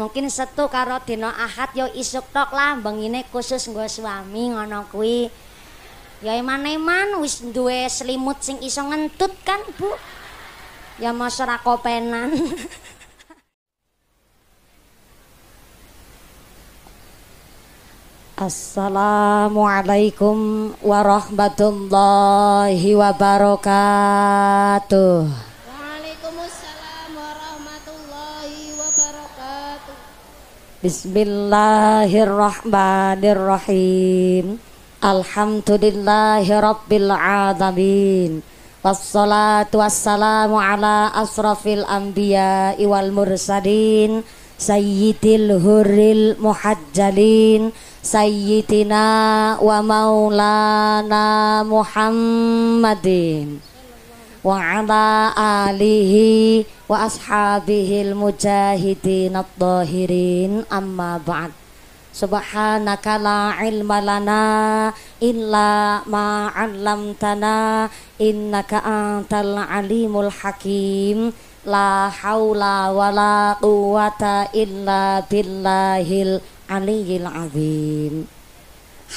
mungkin setu karo dina Ahad ya isuk tok lah ini khusus gue suami ngono kuwi. Ya eman-eman wis duwe selimut sing iso ngentut kan, Bu. Ya mau ra kopenan. Assalamualaikum warahmatullahi wabarakatuh. Bismillahirrahmanirrahim Alhamdulillahi Rabbil Alamin Wassalatu wassalamu ala asrafil anbiya wal mursalin Sayyidil huril muhajjalin Sayyidina wa maulana Muhammadin wa ala alihi wa ashabihi al-mujahidin al-tahirin amma ba'd subhanaka la ilma lana illa ma 'allamtana innaka antal alimul hakim la haula wala quwata illa billahil aliyil azim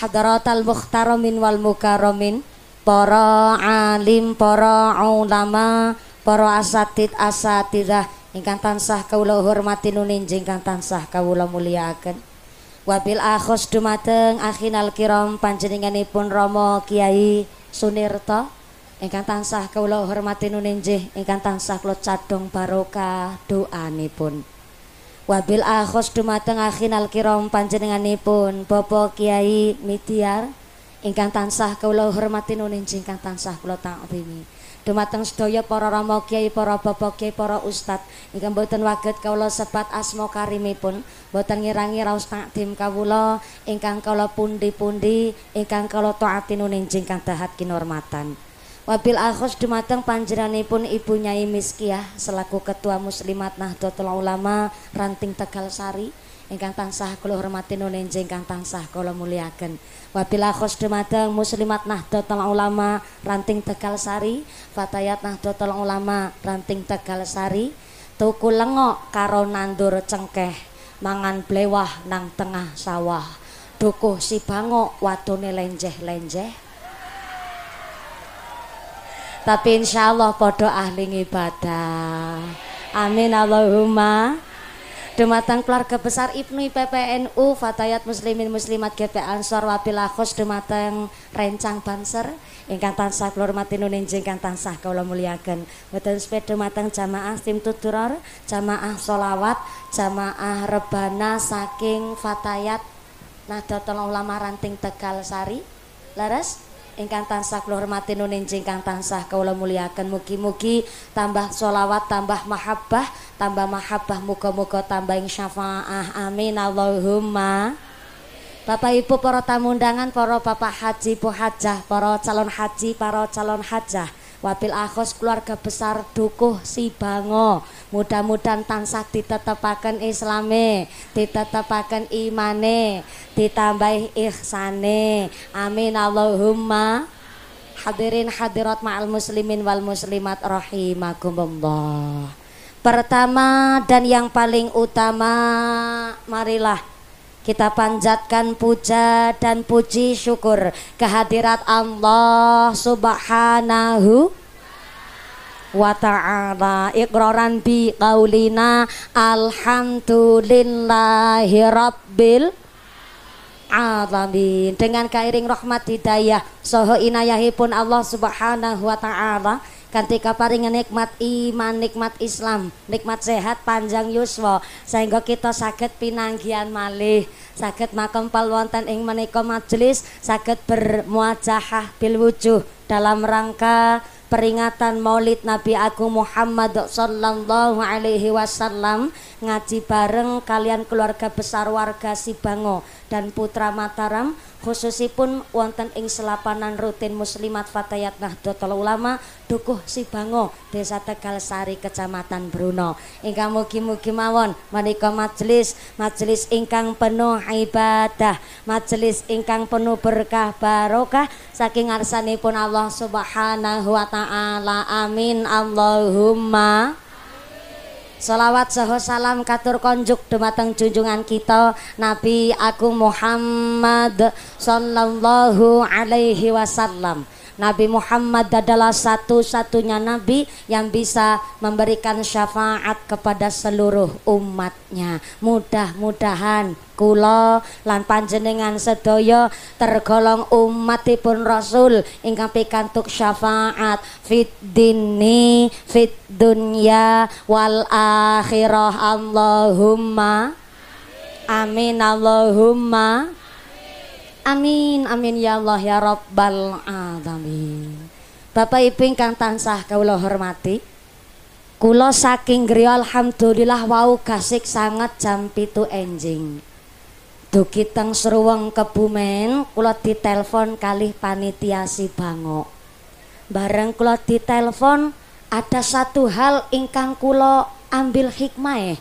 hadratal mukhtaramin wal mukarramin para alim para ulama para asatid asatidah ingkang tansah kawula hormati nunjing ingkang tansah kawula mulyakaken wabil akhos dumateng akhinal kiram panjenenganipun Rama Kiai Sunirta ingkang tansah kawula hormati nunjing ingkang tansah kula cadhong barokah doanipun wabil akhos dumateng akhinal kiram panjenenganipun Bapak Kiai Midiar ingkang tansah kula hormati nuning ingkang tansah kula takdimi. Dumateng sedaya para rama kiai, para bapak kiai, para ustad ingkang boten waget kula sepat asma karimipun, boten ngirangi raos takdim kawula ingkang kula pundi-pundi, ingkang kula taati nuning ingkang tahat kinormatan. Wabil akhus dumateng panjenenganipun Ibu Nyai Miskiah selaku Ketua Muslimat Nahdlatul Ulama Ranting Tegal Sari. ingkang tansah kula hormati nunenjing ingkang tansah kula mulyaken wabila khos dumateng muslimat nahdlatul ulama ranting tegal sari fatayat nahdlatul ulama ranting tegal sari tuku lengok karo nandur cengkeh mangan blewah nang tengah sawah dukuh si bangok wadone lenjeh-lenjeh tapi insyaallah padha ahli ngibadah amin allahumma Dematan keluarga besar Ibnu PPNU Fatayat Muslimin Muslimat GP Ansor Wabilah Khos Demateng Rencang Banser ingkang tansah kula hormati nunjing ingkang tansah kula mulyaken boten sepeda mateng jamaah tim tuturor jamaah solawat jamaah rebana saking Fatayat Nahdlatul Ulama Ranting Tegal Sari laras ingkang tansah kula hormati nuning ingkang tansah kula mulyakaken mugi-mugi tambah selawat tambah mahabbah tambah mahabbah muga-muga tambah ing syafaah amin Allahumma Bapak Ibu para tamu undangan para Bapak Haji Bu Hajah para calon haji para calon hajah wabil akhos keluarga besar dukuh Sibango mudah-mudahan tansah ditetepaken islame ditetepaken imane ditambahi ihsane amin Allahumma hadirin hadirat ma'al muslimin wal muslimat rahimakumullah pertama dan yang paling utama marilah kita panjatkan puja dan puji syukur kehadirat Allah subhanahu wa ta'ala iqraran bi qaulina alhamdulillahi rabbil alamin dengan kairing rahmat hidayah soho inayahipun Allah subhanahu wa ta'ala ketika paringan nikmat iman, nikmat Islam, nikmat sehat panjang yuswa sehingga kita sakit pinanggian malih, sakit makempal wonten ing menika majelis, sakit bermuajahah bil wujuh dalam rangka peringatan Maulid Nabi Agung Muhammad sallallahu alaihi wasallam ngaji bareng kalian keluarga besar warga Sibango dan Putra Mataram khususipun wonten ing selapanan rutin muslimat Fatayat Nahdlatul Ulama Dukuh Sibango Desa Tegal Sari Kecamatan Bruno ingkang mugi-mugi mawon menika majelis majelis ingkang penuh ibadah majelis ingkang penuh berkah barokah saking ngarsanipun Allah Subhanahu wa taala amin Allahumma Salawat saho salam katur konjuk dumateng junjungan kita Nabi Aku Muhammad sallallahu alaihi wasallam. Nabi Muhammad adalah satu-satunya nabi yang bisa memberikan syafaat kepada seluruh umatnya. Mudah-mudahan kula lan panjenengan sedaya tergolong umatipun Rasul ingkang pikantuk syafaat fit dini fit dunya wal akhirah Allahumma amin Allahumma amin amin ya Allah ya rabbal alamin Bapak Ibu ingkang tansah kula hormati Kulo saking griya alhamdulillah wau gasik sangat jam pitu enjing. Dugi teng seruang Kebumen kula ditelepon kali panitia si bango. Bareng kula ditelepon ada satu hal ingkang kulo ambil hikmah.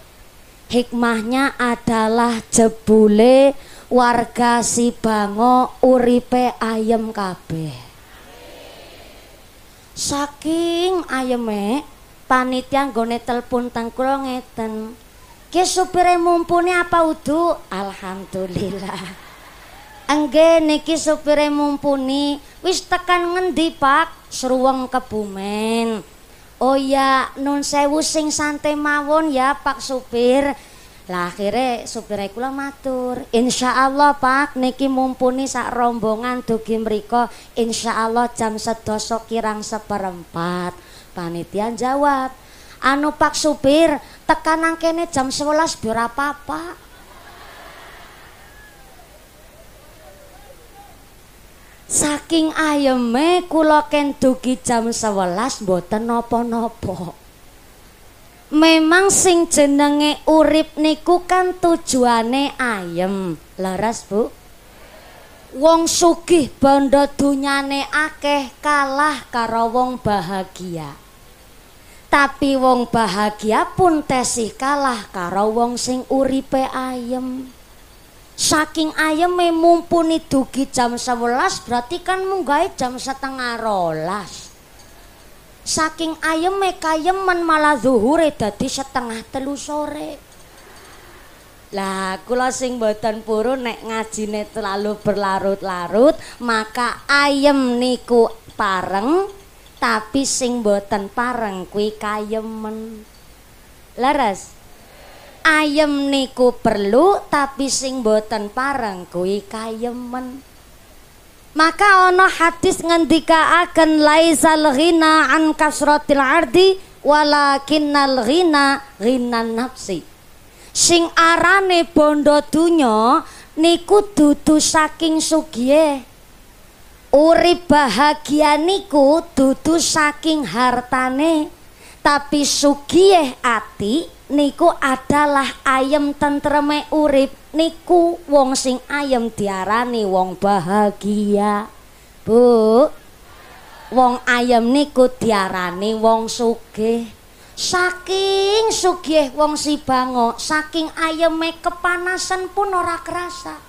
Hikmahnya adalah jebule warga si Sibango uripe ayem kabeh. Saking ayeme panitia nggone telepon teng ngeten. Ki supire mumpuni apa udu? Alhamdulillah. Enggih niki supire mumpuni wis tekan ngendi, Pak? Sruweng Kebumen. Oh ya, nun sewu sing santai mawon ya Pak supir. Lah akhire supire kula matur, insyaallah Pak niki mumpuni sak rombongan dugi mriko insyaallah jam sedoso kirang seperempat. Panitia jawab, anu Pak supir, tekanan kene jam sebelas biar apa-apa saking ayeme kula tuki jam sebelas mboten nopo napa memang sing jenenge urip niku kan tujuane ayem laras bu wong sugih bondo dunyane akeh kalah karo wong bahagia tapi wong bahagia pun tesih kalah karo wong sing uripe ayem saking ayem mumpuni dugi jam 11 berarti kan munggahe jam setengah rolas saking ayem kayemen malah zuhure dadi setengah telu sore lah kula sing mboten purun nek ngajine terlalu berlarut-larut maka ayem niku pareng tapi sing boten pareng kui kayemen Leres. ayem niku perlu tapi sing boten pareng kuwi kayemen maka ono hadis ngendika akan laisal ghina an kasratil ardi walakinnal ghina napsi nafsi sing arane bondo dunya niku dudu saking sugih. Urip bahagia niku dudu saking hartane tapi sugih ati niku adalah ayem tentreme urip niku wong sing ayem diarani wong bahagia Bu wong ayem niku diarani wong sugih saking sugih wong sibango saking ayeme kepanasan pun ora kerasa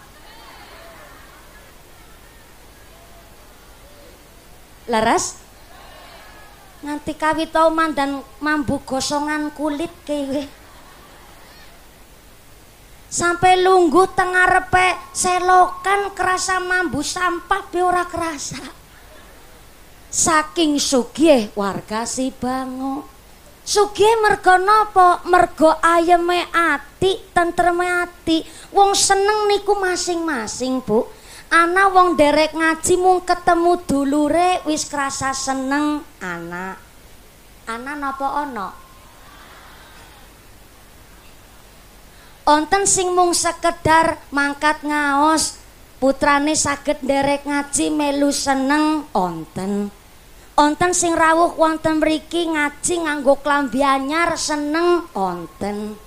Leres? Nganti man dan mambu gosongan kulit kewe. Sampai lunggu tengah repe selokan kerasa mambu sampah be kerasa. Saking sugih warga si bango. Sugih mergo nopo, Mergo ayeme ati, tentreme ati. Wong seneng niku masing-masing, Bu. ana wong derek ngaji mung ketemu dulure wis krasa seneng anak ana napa ana onten sing mung sekedar mangkat ngaos putrane saged derek ngaji melu seneng onten onten sing rawuh wonten mriki ngaji nganggo klambi anyar seneng onten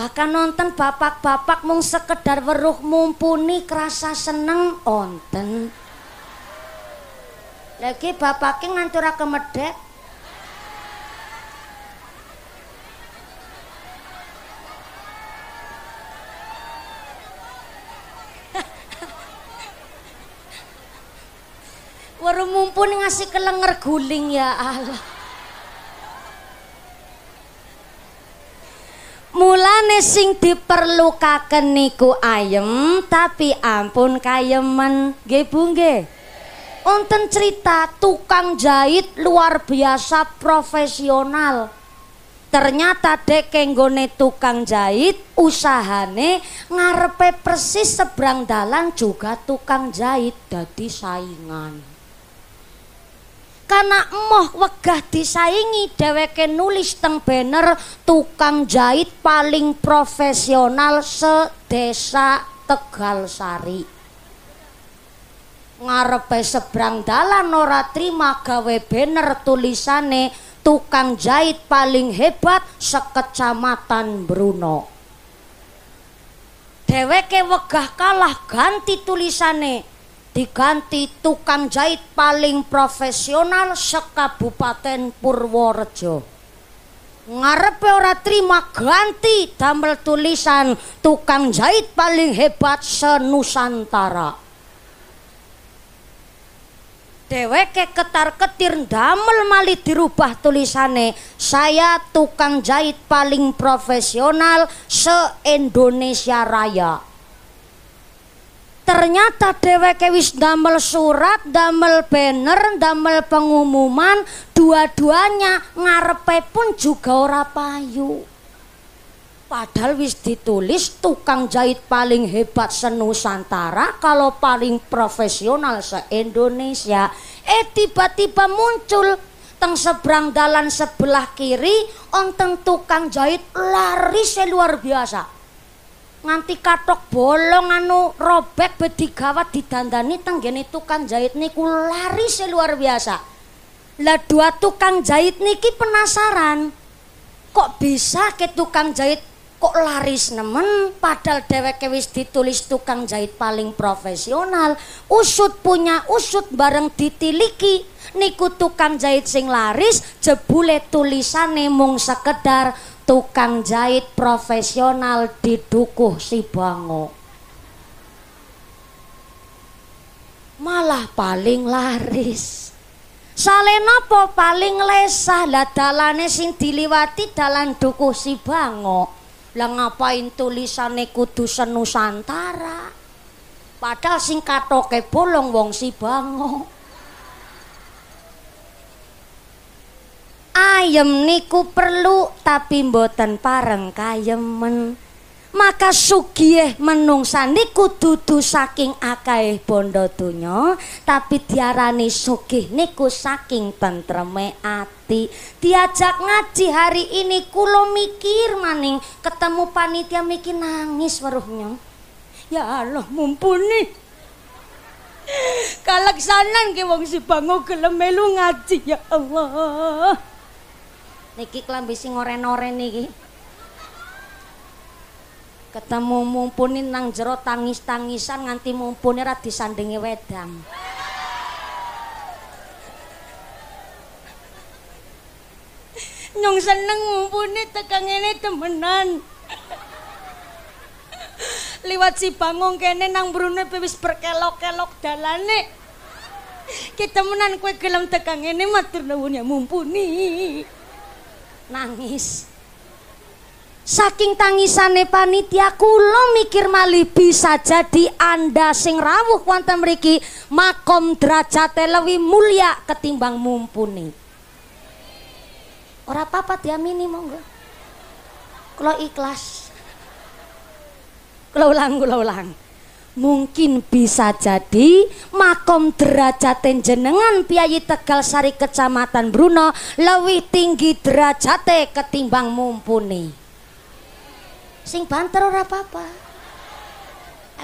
Bahkan nonton bapak-bapak mung sekedar weruh mumpuni kerasa seneng onten. Lagi bapak bapaknya ngantura kemedek. Weruh mumpuni ngasih kelenger guling ya Allah. Mulane sing diperlukaken niku ayem tapi ampun kayemen nggih Bu cerita tukang jahit luar biasa profesional. Ternyata dek kenggone tukang jahit usahane ngarepe persis seberang dalan juga tukang jahit dadi saingan. karena emoh wegah disaingi dheweke nulis teng banner tukang jahit paling profesional sedesa Tegal Sari ngarepe seberang dalan ora trima gawe banner tulisane tukang jahit paling hebat sekecamatan Bruno Deweke wegah kalah ganti tulisane diganti tukang jahit paling profesional sekabupaten Purworejo ngarepe ora terima ganti damel tulisan tukang jahit paling hebat senusantara Deweke ketar-ketir damel mali dirubah tulisane saya tukang jahit paling profesional se-Indonesia Raya ternyata dheweke wis damel surat, damel banner, damel pengumuman, dua-duanya ngarepe pun juga ora payu. Padahal wis ditulis tukang jahit paling hebat senusantara kalau paling profesional se-Indonesia. Eh tiba-tiba muncul teng seberang dalan sebelah kiri onteng tukang jahit laris luar biasa. nganti katok bolong anu robek bedi gawat didandani tenggene tukang jahit niku lari se luar biasa. Lah dua tukang jahit niki penasaran. Kok bisa ke tukang jahit kok laris nemen padahal dheweke wis ditulis tukang jahit paling profesional, usut punya usut bareng ditiliki. Niku tukang jahit sing laris jebule tulisane mung sekedar tukang jahit profesional di Dukuh Sibango. Malah paling laris. Saleh napa paling lesah lah dalane sing diliwati dalan Dukuh Sibango. Lah ngapain tulisane kudu Nusantara? Padahal sing katoke bolong wong Sibango. ayem niku perlu tapi mboten pareng kayemen maka sugih menungsa niku dudu saking akeh bondo donya tapi diarani sugih niku saking tentreme ati diajak ngaji hari ini kulo mikir maning ketemu panitia mikir nangis weruhnya ya Allah mumpuni kalaksanan ke wong si bango gelem melu ngaji ya Allah niki klambi sing oren-oren niki ketemu mumpuni nang jero tangis-tangisan nganti mumpuni ra disandengi wedang Nyong seneng mumpuni tekang ini temenan liwat si bangung kene nang brune pewis berkelok-kelok dalane kita menan kue gelam tekang ini matur nuwun ya mumpuni nangis saking tangisane panitia kula mikir malih bisa jadi anda sing rawuh wonten mriki makom derajat lewi mulia ketimbang mumpuni ora apa-apa diamini monggo kula ikhlas kula ulang kula ulang mungkin bisa jadi makom derajatin jenengan piyayi tegal sari kecamatan Bruno lebih tinggi derajate ketimbang mumpuni sing banter ora apa-apa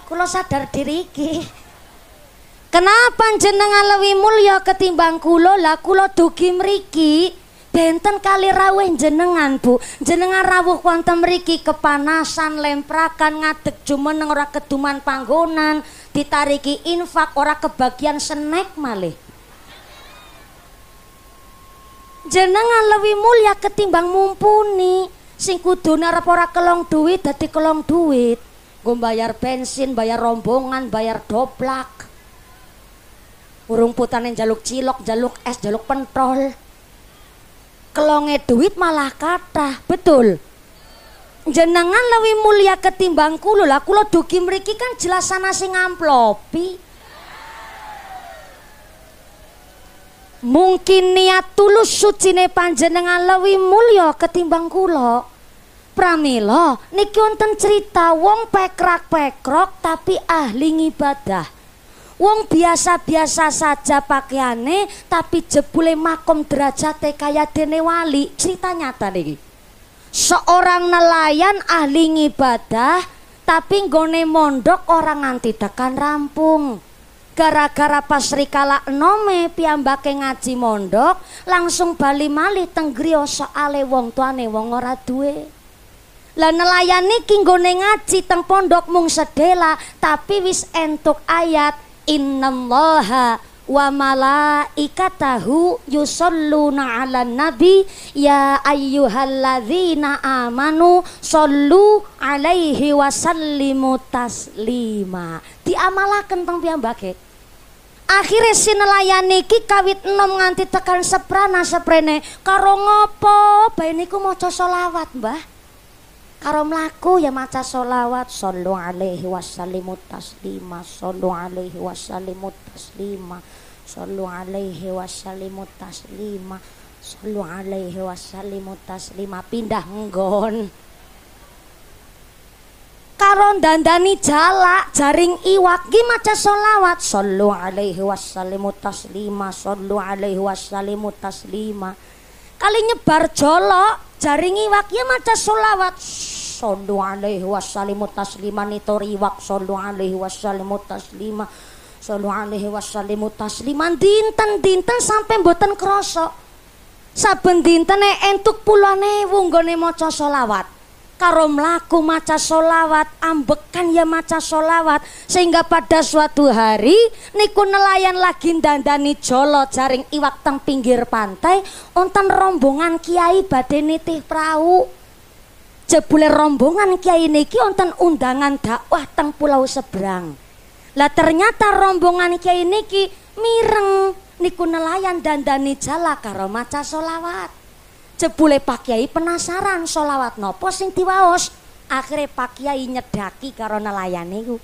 aku lo sadar diri iki kenapa jenengan lebih mulia ketimbang kulo lah kulo dugi meriki benten kali rawuh jenengan Bu jenengan rawuh wonten riki kepanasan lemprakan ngadek cuma ora keduman panggonan ditariki infak ora kebagian senek malih jenengan lebih mulia ketimbang mumpuni sing kudu arep ora kelong duit dadi kelong duit gue bayar bensin bayar rombongan bayar doplak urung yang jaluk cilok jaluk es jaluk pentol kelonge duit malah kata betul. Jenengan lebih mulia ketimbang kulo lah, kulo dugi mriki kan jelas sana sing amplopi. Mungkin niat tulus suci ne panjenengan lebih mulia ketimbang kulo. Pramila niki wonten cerita wong pekrak-pekrok tapi ahli ngibadah. Wong biasa-biasa saja pakaiane tapi jebule makom derajate kaya dene wali. Cerita nyata Seorang nelayan ahli ngibadah tapi gone mondok orang nganti tekan rampung. Gara-gara pas rikala enome piyambake ngaji mondok langsung bali mali tenggrio soale wong tuane wong ora duwe. Lah nelayan niki nggone ngaji teng pondok mung sedela tapi wis entuk ayat innallaha wa malaikatahu yusalluna ala nabi ya ayyuhalladzina amanu sallu 'alaihi wa sallimu taslima diamalaken teng piyambake akhirnya si nelayan ki kawit enom nganti tekan seprana seprene karo ngopo bae niku maca selawat mbah karo mlaku ya maca sholawat sallu alaihi wasallimu taslima sallu alaihi wasallimu taslima sallu alaihi wasallimu taslima sallu alaihi wasallimu taslima pindah nggon karo dandani jalak jaring iwak ki maca sholawat sallu alaihi wasallimu taslima sallu alaihi wasallimu taslima kali nyebar jolok jaringi iwak ya maca solawat sallu alaihi wasallimu tasliman itu riwak sallu alaihi wasallimu taslima sallu alaihi wasallimu tasliman dinten-dinten sampai mboten krosok saben dinten entuk pulane wunggone maca solawat karo mlaku maca solawat ambekan ya maca solawat sehingga pada suatu hari niku nelayan lagi dandani jolo jaring iwak teng pinggir pantai onten rombongan kiai badhe nitih perahu jebule rombongan kiai niki onten undangan dakwah teng pulau seberang lah ternyata rombongan kiai niki mireng niku nelayan dandani jala karo maca solawat Cepule Pak Kiai penasaran solawat nopo sing diwaos. Akhirnya Pak Kiai nyedaki karo nelayan iku.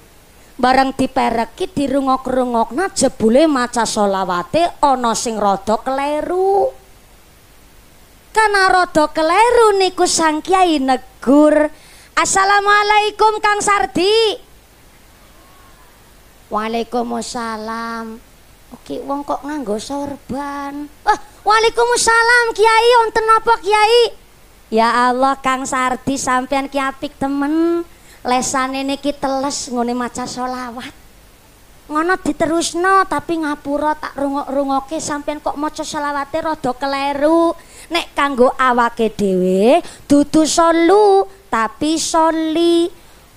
Bareng dipereki dirungok-rungokna jebule maca solawate ono sing rada keleru. Kana rada keleru niku Sang Kiai negur. Assalamualaikum Kang Sardi. Waalaikumsalam. Oke, wong kok nganggo sorban. Wah, Waalaikumsalam Kiai wonten apa Kiai? Ya Allah Kang Sardi sampean ki apik temen. Lesane niki teles ngene maca selawat. Ngono diterusno tapi ngapura tak rungok-rungoke sampean kok maca selawate rada keleru. Nek kanggo awake dhewe dudu solu tapi soli.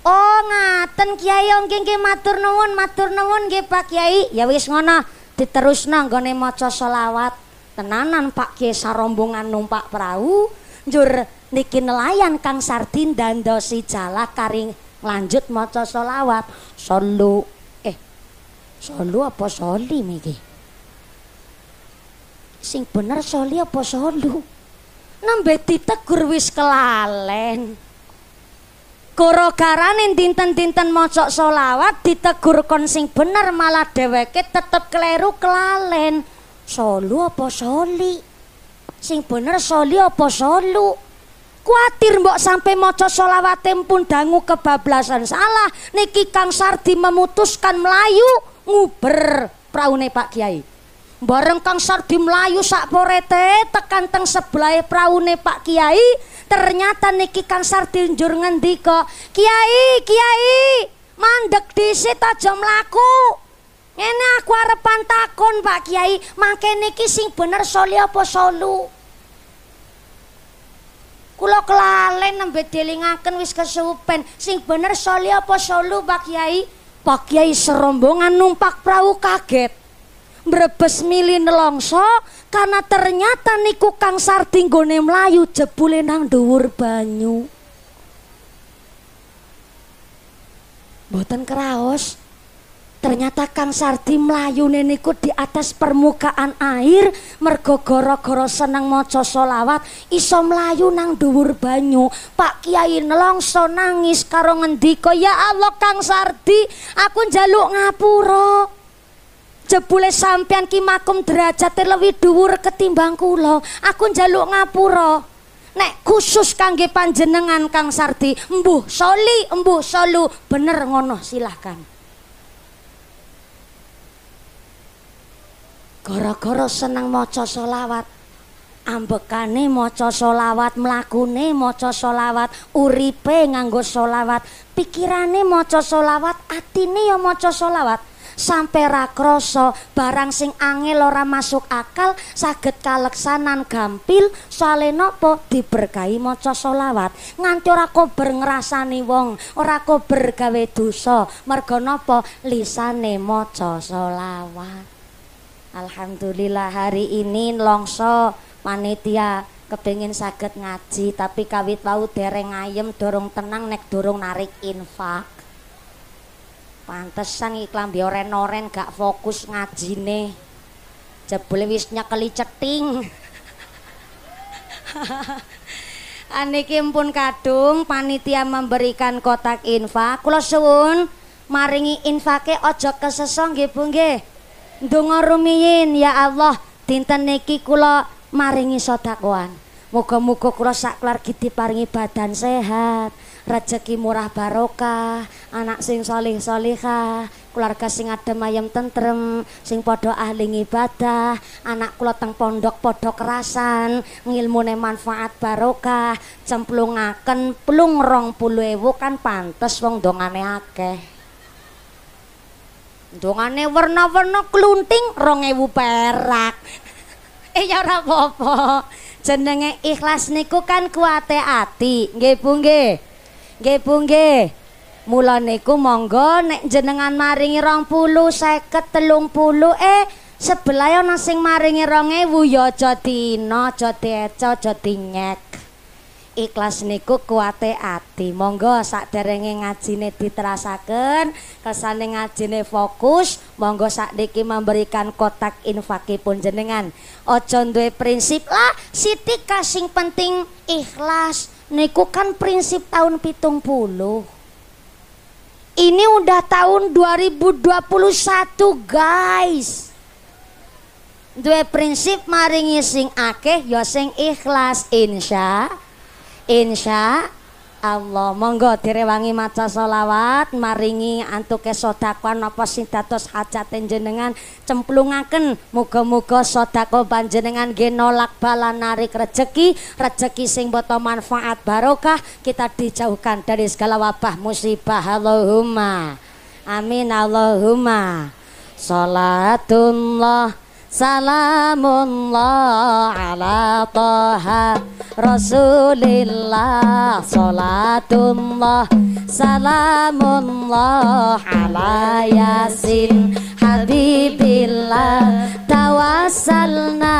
Oh ngaten Kiai oh, nggih nggih matur nuwun matur nuwun nggih Pak Kiai. Ya wis ngono diterusno nggone maca selawat tenanan Pak Kiesa rombongan numpak perahu jur niki nelayan Kang Sartin dan dosi jala karing lanjut maca solawat solu eh solu apa soli miki sing bener soli apa solu nambe ditegur wis kelalen korokaranin karanin dinten-dinten mocok solawat ditegur kon sing bener malah deweke tetep keleru kelalen. Solu apa soli? Sing bener soli apa solu? Kuatir mbok sampai moco solawatim pun dangu kebablasan salah. Niki Kang Sardi memutuskan Melayu nguber praune Pak Kiai. Bareng Kang Sardi Melayu sak porete tekan teng sebelah praune Pak Kiai. Ternyata niki Kang Sardi njur ngendika, "Kiai, Kiai, mandek dhisik aja mlaku." Ngene aku arepan takon Pak Kiai, makene iki sing bener soli apa solu? Kula kelalen nembe delingaken wis kesupen, sing bener soli apa solu Pak Kiai? Pak Kiai serombongan numpak perahu kaget. Brebes mili nelongso karena ternyata niku Kang Sardi nggone mlayu jebule nang dhuwur banyu. Mboten keraos. Ternyata Kang Sardi melayu niku di atas permukaan air mergo goro seneng moco solawat iso melayu nang dhuwur banyu. Pak Kiai nelongso nangis karo ngendiko "Ya Allah Kang Sardi, aku njaluk ngapuro. jebule sampean ki makum derajate lebih dhuwur ketimbang kulo, Aku njaluk ngapuro. Nek khusus kangge panjenengan Kang Sarti, embuh soli, embuh solu, bener ngono silahkan. gara-gara seneng maca selawat ambekane maca selawat mlakune maca selawat uripe nganggo selawat pikirane maca selawat atine ya maca selawat sampe ra krasa barang sing angel ora masuk akal saged kaleksanan gampil soale napa diberkai maca selawat nganti ora kober ngrasani wong ora kober gawe dosa merga napa lisane maca selawat Alhamdulillah hari ini longso panitia kepingin sakit ngaji tapi kawit tahu dereng ayem dorong tenang nek dorong narik infak pantesan iklan bioren noren gak fokus ngaji nih jebule wisnya keli ceting Anikim pun kadung panitia memberikan kotak infak kulo suwun maringi infake ojok kesesong gipung gipung donga rumiyin ya Allah dinten niki kula maringi sedakwan muga-muga kula sak keluarga diparingi badan sehat rezeki murah barokah anak sing saleh salihah keluarga sing adem ayem tentrem sing padha ahli ngibadah anak kula teng pondok padha kerasan ngilmune manfaat barokah cemplungaken plung 20.000 kan pantes wong dongane akeh dongane warna-warna klunting rongewu perak eh ya ora apa jenenge ikhlas niku kan kuate ati nggih Bu nggih nggih Bu nggih mula niku monggo nek jenengan maringi 20 50 30 eh sebelah ana sing maringi 2000 ya aja dina aja diece aja dinyek ikhlas niku kuate ati monggo sak sakderenge ngajine diterasaken kesane ngajine fokus monggo sak diki memberikan kotak pun jenengan aja duwe prinsip lah siti kasing penting ikhlas niku kan prinsip tahun pitung puluh ini udah tahun 2021 guys Dua prinsip maringi sing akeh yoseng ya sing ikhlas insya insya Allah monggo direwangi maca sholawat maringi antuke sodako napa sing dados hajat jenengan cemplungaken muga-muga sodako panjenengan nggih nolak bala narik rejeki rejeki sing boto manfaat barokah kita dijauhkan dari segala wabah musibah Allahumma amin Allahumma sholatullah Salamullah ala toha Rasulillah Salatullah Salamullah ala yasin habibillah tawassalna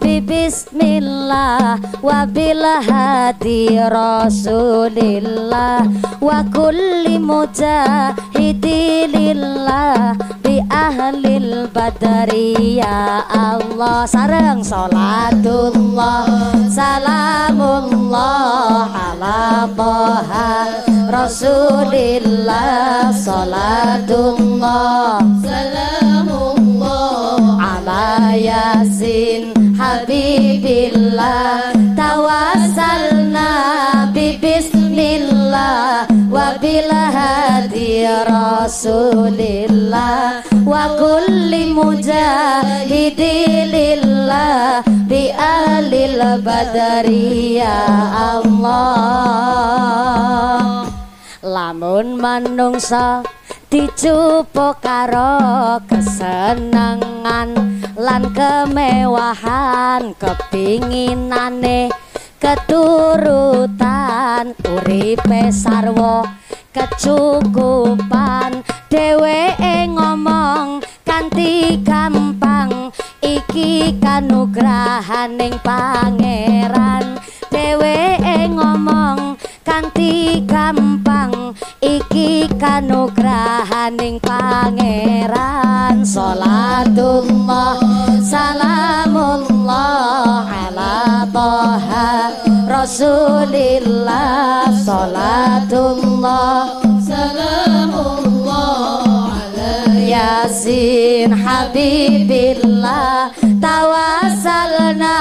bi bismillah wa bil hati rasulillah wa kulli mujahidillah bi ahli badri ya allah sareng salatullah salamullah ala toha Rasulillah Salatullah Salamullah Ala Yasin Habibillah Tawasalna bismillah, Wabil hadi Rasulillah Wa kulli mujahidilillah Bi ahlil badari Ya Allah lamun manungsa dicupo karo kesenangan lan kemewahan kepinginane keturutan uripe sarwa kecukupan dheweke ngomong kanthi gampang iki kanugrahaning pangeran min habibillah tawasalna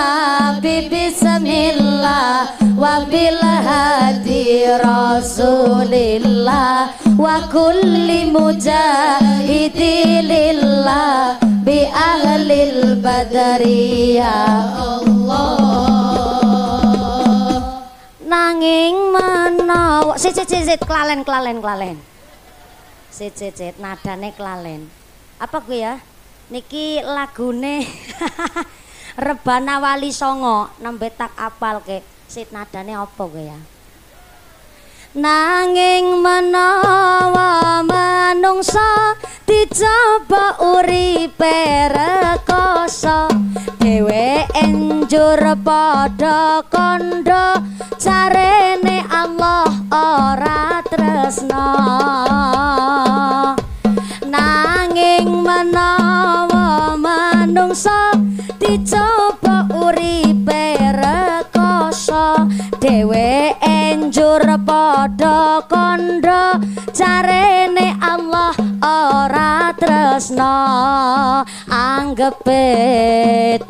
bismillah wa bil hadi rasulillah wa kulli mujahidillah bi ahlil badri ya Allah nanging menawa sit sit sit kelalen kelalen kelalen sit sit sit nadane kelalen apa gue ya niki lagune rebana wali songo nembe tak apal ke sit nadane apa gue ya nanging menawa manungsa dicoba uripe rekoso dewe enjur padha kondo carene Allah ora tresno nanging menawa manungsa dicoba uripe rekoso dhewe enjur padha kandha carene Allah ora tresna anggepe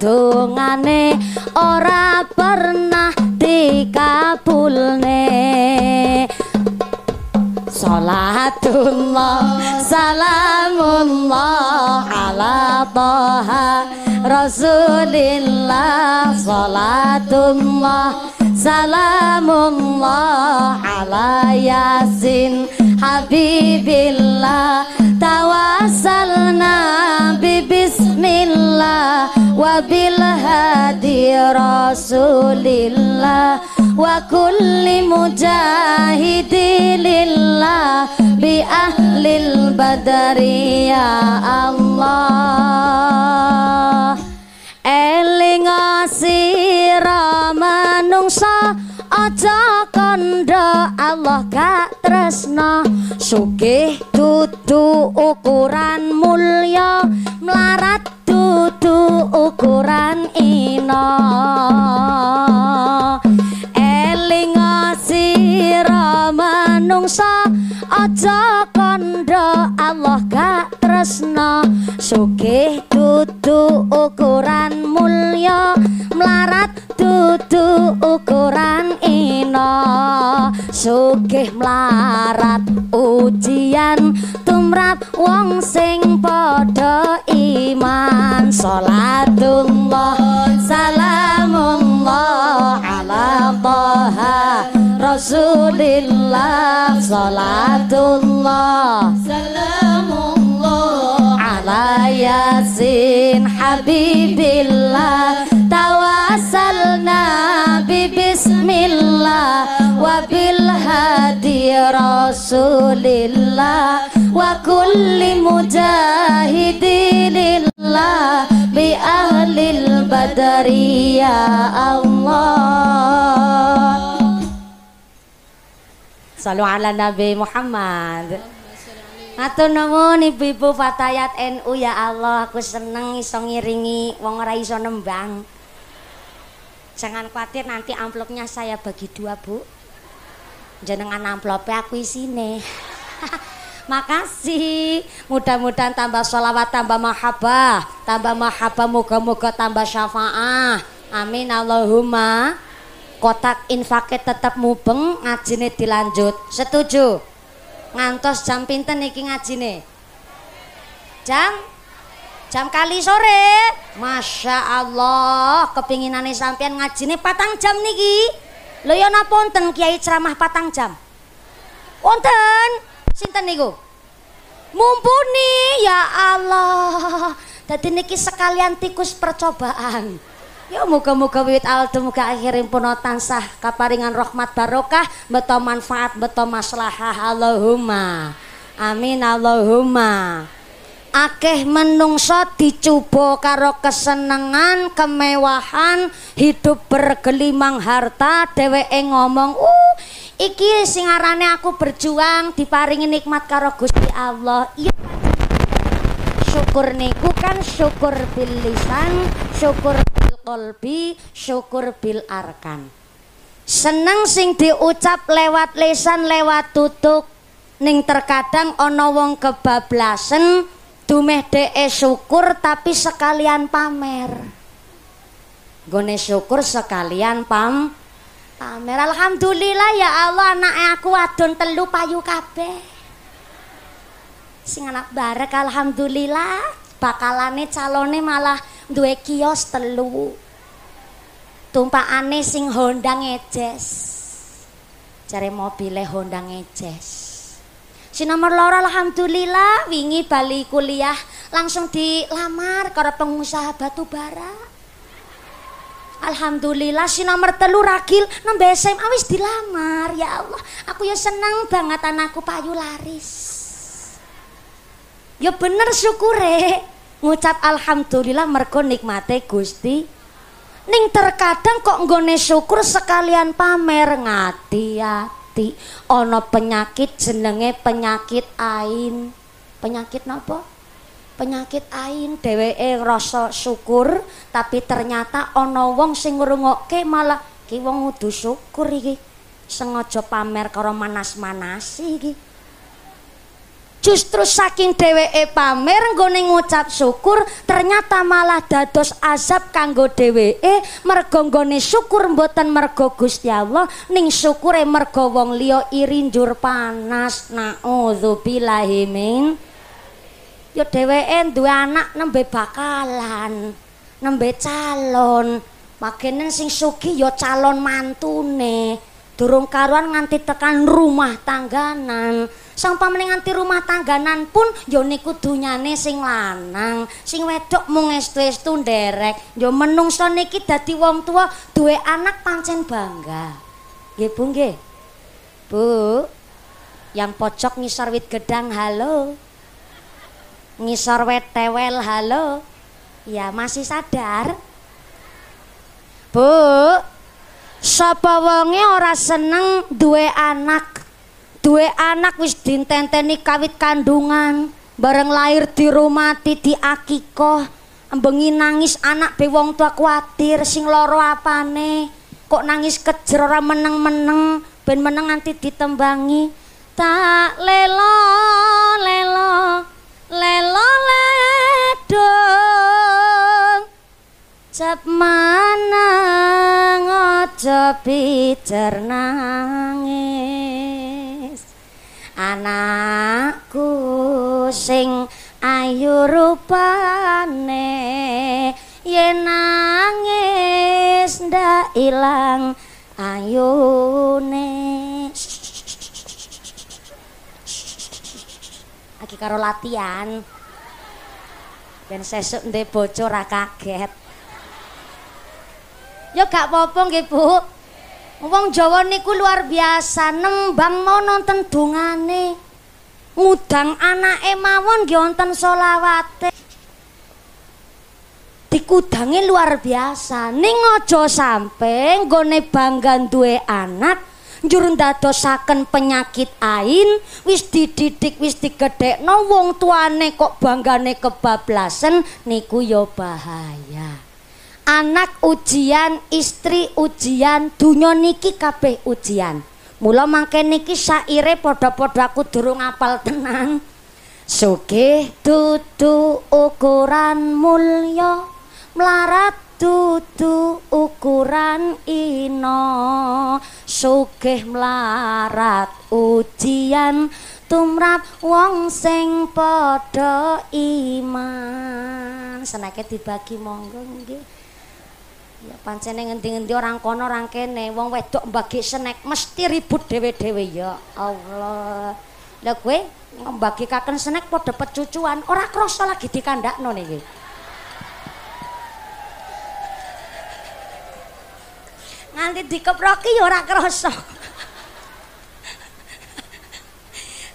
dungane ora pernah dikabulne Salatullah Salamullah Ala toha Rasulillah Salatullah Salamullah Ala yasin Habibillah Tawassalna wa bil hadi rasulillah Wa kulli mujahidillah Bi ahli badri ya Allah Elinga sira manungsa Ojo kondo Allah kak tresno suki dudu ukuran mulia Melarat dudu ukuran ino Elingo sira manungsa aja kandha Allah gak tresna sugih dudu ukuran mulya mlarat dudu ukuran ina sugih mlarat ujian tumrat wong sing podo iman salatullah Rasulillah Salatullah Salamullah Ala Yasin Habibillah Tawasalna bismillah, Wabil hadi Rasulillah Wa kulli mujahidinillah, Bi ahlil badari Ya Allah Salu ala Nabi Muhammad. Matur nuwun ibu-ibu Fatayat NU ya Allah, aku seneng iso ngiringi wong ora iso nembang. Jangan khawatir nanti amplopnya saya bagi dua, Bu. Jenengan amplopnya aku isine. Makasih. Mudah-mudahan tambah sholawat, tambah mahabbah, tambah mahabbah, moga-moga tambah syafaah. Amin Allahumma. kotak infaket tetap mubeng ngajine dilanjut setuju ngantos jam pinten iki ngajine jam jam kali sore Masya Allah kepinginane sampeyan ngajine patang jam niki lho yo napa wonten kiai ceramah patang jam wonten sinten niku mumpuni ya Allah Jadi niki sekalian tikus percobaan. Ya moga-moga wiwit aldem muka akhirin puno tansah kaparingan rahmat barokah beto manfaat beto maslahah Allahumma. Amin Allahumma. Akeh menungso dicubo karo kesenangan kemewahan, hidup bergelimang harta, dheweke ngomong, "Uh, iki sing arane aku berjuang diparingi nikmat karo Gusti Allah." Iya syukur niku kan syukur bilisan, syukur kolbi syukur bil arkan seneng sing diucap lewat lesan lewat tutuk ning terkadang ana wong kebablasen dumeh de'e syukur tapi sekalian pamer gone syukur sekalian pam pamer alhamdulillah ya Allah anak aku adon telu payu kabeh sing anak barek alhamdulillah bakalane calone malah duwe kios telu tumpakane sing Honda ngeces jare mobile Honda ngeces si nomor loro alhamdulillah wingi bali kuliah langsung dilamar karo pengusaha batu bara Alhamdulillah si nomor telu ragil nembe SMA wis dilamar ya Allah aku ya seneng banget anakku payu laris ya bener syukure ngucap alhamdulillah mergo nikmate Gusti ning terkadang kok nggone syukur sekalian pamer ngati-ati ono penyakit jenenge penyakit ain penyakit napa penyakit ain dheweke rasa syukur tapi ternyata ono wong sing ngrungokke malah ki wong kudu syukur iki sengaja pamer karo manas-manasi iki justru saking dheweke pamer nggone ngucap syukur ternyata malah dados azab kanggo dheweke mergo nggone syukur mboten mergo Gusti Allah ning syukure mergo wong liya iri njur panas naudzubillahi min yo ya dheweke duwe anak nembe bakalan nembe calon Makene sing sugi yo ya calon mantune. Durung karuan nganti tekan rumah tangganan sampamene nganti rumah tangganan pun yo ya niku dunyane sing lanang sing wedok mung estu-estu nderek yo ya menungso niki dadi wong tua duwe anak pancen bangga nggih Bu nggih Bu yang pojok ngisor wit gedang halo ngisor wet tewel halo ya masih sadar Bu sapa wonge ora seneng duwe anak dua anak wis dintenteni kawit kandungan bareng lahir di rumah di akiko embengi nangis anak be tua kuatir sing loro apane kok nangis kejer ora meneng-meneng ben meneng nanti ditembangi tak lelo lelo lelo ledong cep mana ngocopi pijer nangis anakku sing ayu rupane yen nangis ndak ilang ayune lagi karo latihan Ben sesuk ndek bocor kaget yo gak popo nggih bu wong Jawa niku luar biasa nembang mau nonton dungane ngudang anak emawon nggih wonten selawate dikudangi luar biasa ning aja sampe nggone banggan duwe anak njur ndadosaken penyakit ain wis dididik wis digedhekno wong tuane kok banggane kebablasan niku ya bahaya anak ujian, istri ujian, dunya niki kabeh ujian. Mula mangke niki saire padha-padha aku durung apal tenang. Sugih dudu ukuran mulya, mlarat dudu ukuran ino. Sugih mlarat ujian tumrap wong sing padha iman. Senake dibagi monggo nggih. Ya pancene ngendi-ngendi orang kono orang kene, wong wedok bagi snack mesti ribut dhewe-dhewe ya. Allah. Lah kowe mbagikaken snack padha pecucuan, ora krasa lagi dikandakno niki. Nganti dikeproki ya ora krasa.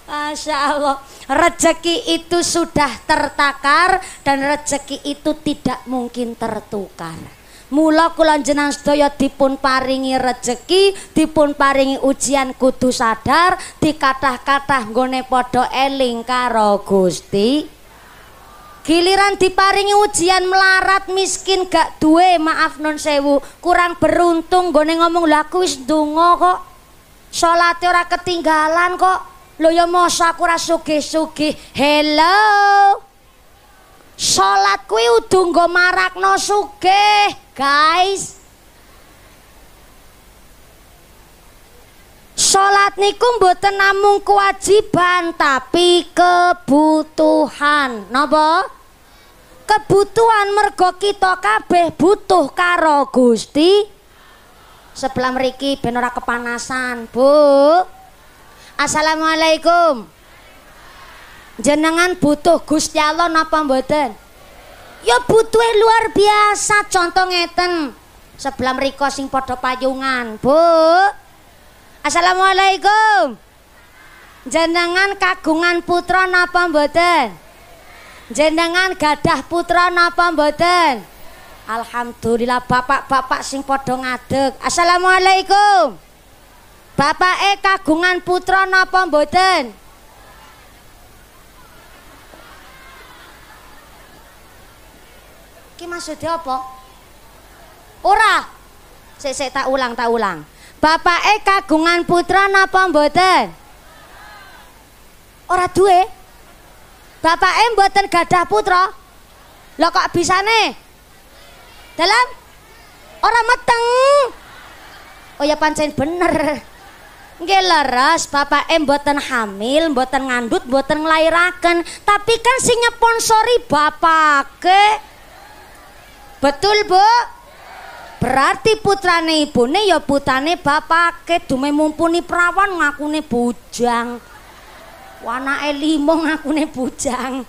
Masya Allah Rezeki itu sudah tertakar Dan rezeki itu tidak mungkin tertukar Mula kula njenengan sedaya dipun paringi rejeki, dipun paringi ujian kudu sadar, dikathah-kathah nggone padha eling karo Gusti. Giliran diparingi ujian melarat miskin gak duwe maaf non sewu kurang beruntung gone ngomong lha aku wis ndonga kok salate ora ketinggalan kok lho ya mosok aku ora sugih-sugih hello Salat kuwi udu nggo marakno sugih, guys. Salat niku mboten namung kewajiban tapi kebutuhan. Napa? Kebutuhan mergo kita kabeh butuh karo Gusti. Sebelah mriki ben ora kepanasan, Bu. Assalamualaikum jenengan butuh Gus Calon apa mboten? Ya butuhe luar biasa contoh ngeten. Sebelah mriko sing padha payungan, Bu. Assalamualaikum. Jenengan kagungan putra napa mboten? Jenengan gadah putra napa mboten? Alhamdulillah bapak-bapak sing padha ngadeg. Assalamualaikum. Bapak e kagungan putra napa mboten? iki maksudnya apa? Ora. Sik sik tak ulang tak ulang. Bapake kagungan putra napa mboten? Ora duwe. Bapake mboten gadah putra. Lah kok bisane? Dalam ora meteng. Oh ya pancen bener. Nggih leres, bapake mboten hamil, mboten ngandut, mboten nglairaken, tapi kan sing nyponsori bapake. Betul, Bu? Berarti putrane ibune ya putane bapake dume mumpuni prawan ngakune bujang. Wanake limo ngakune bujang.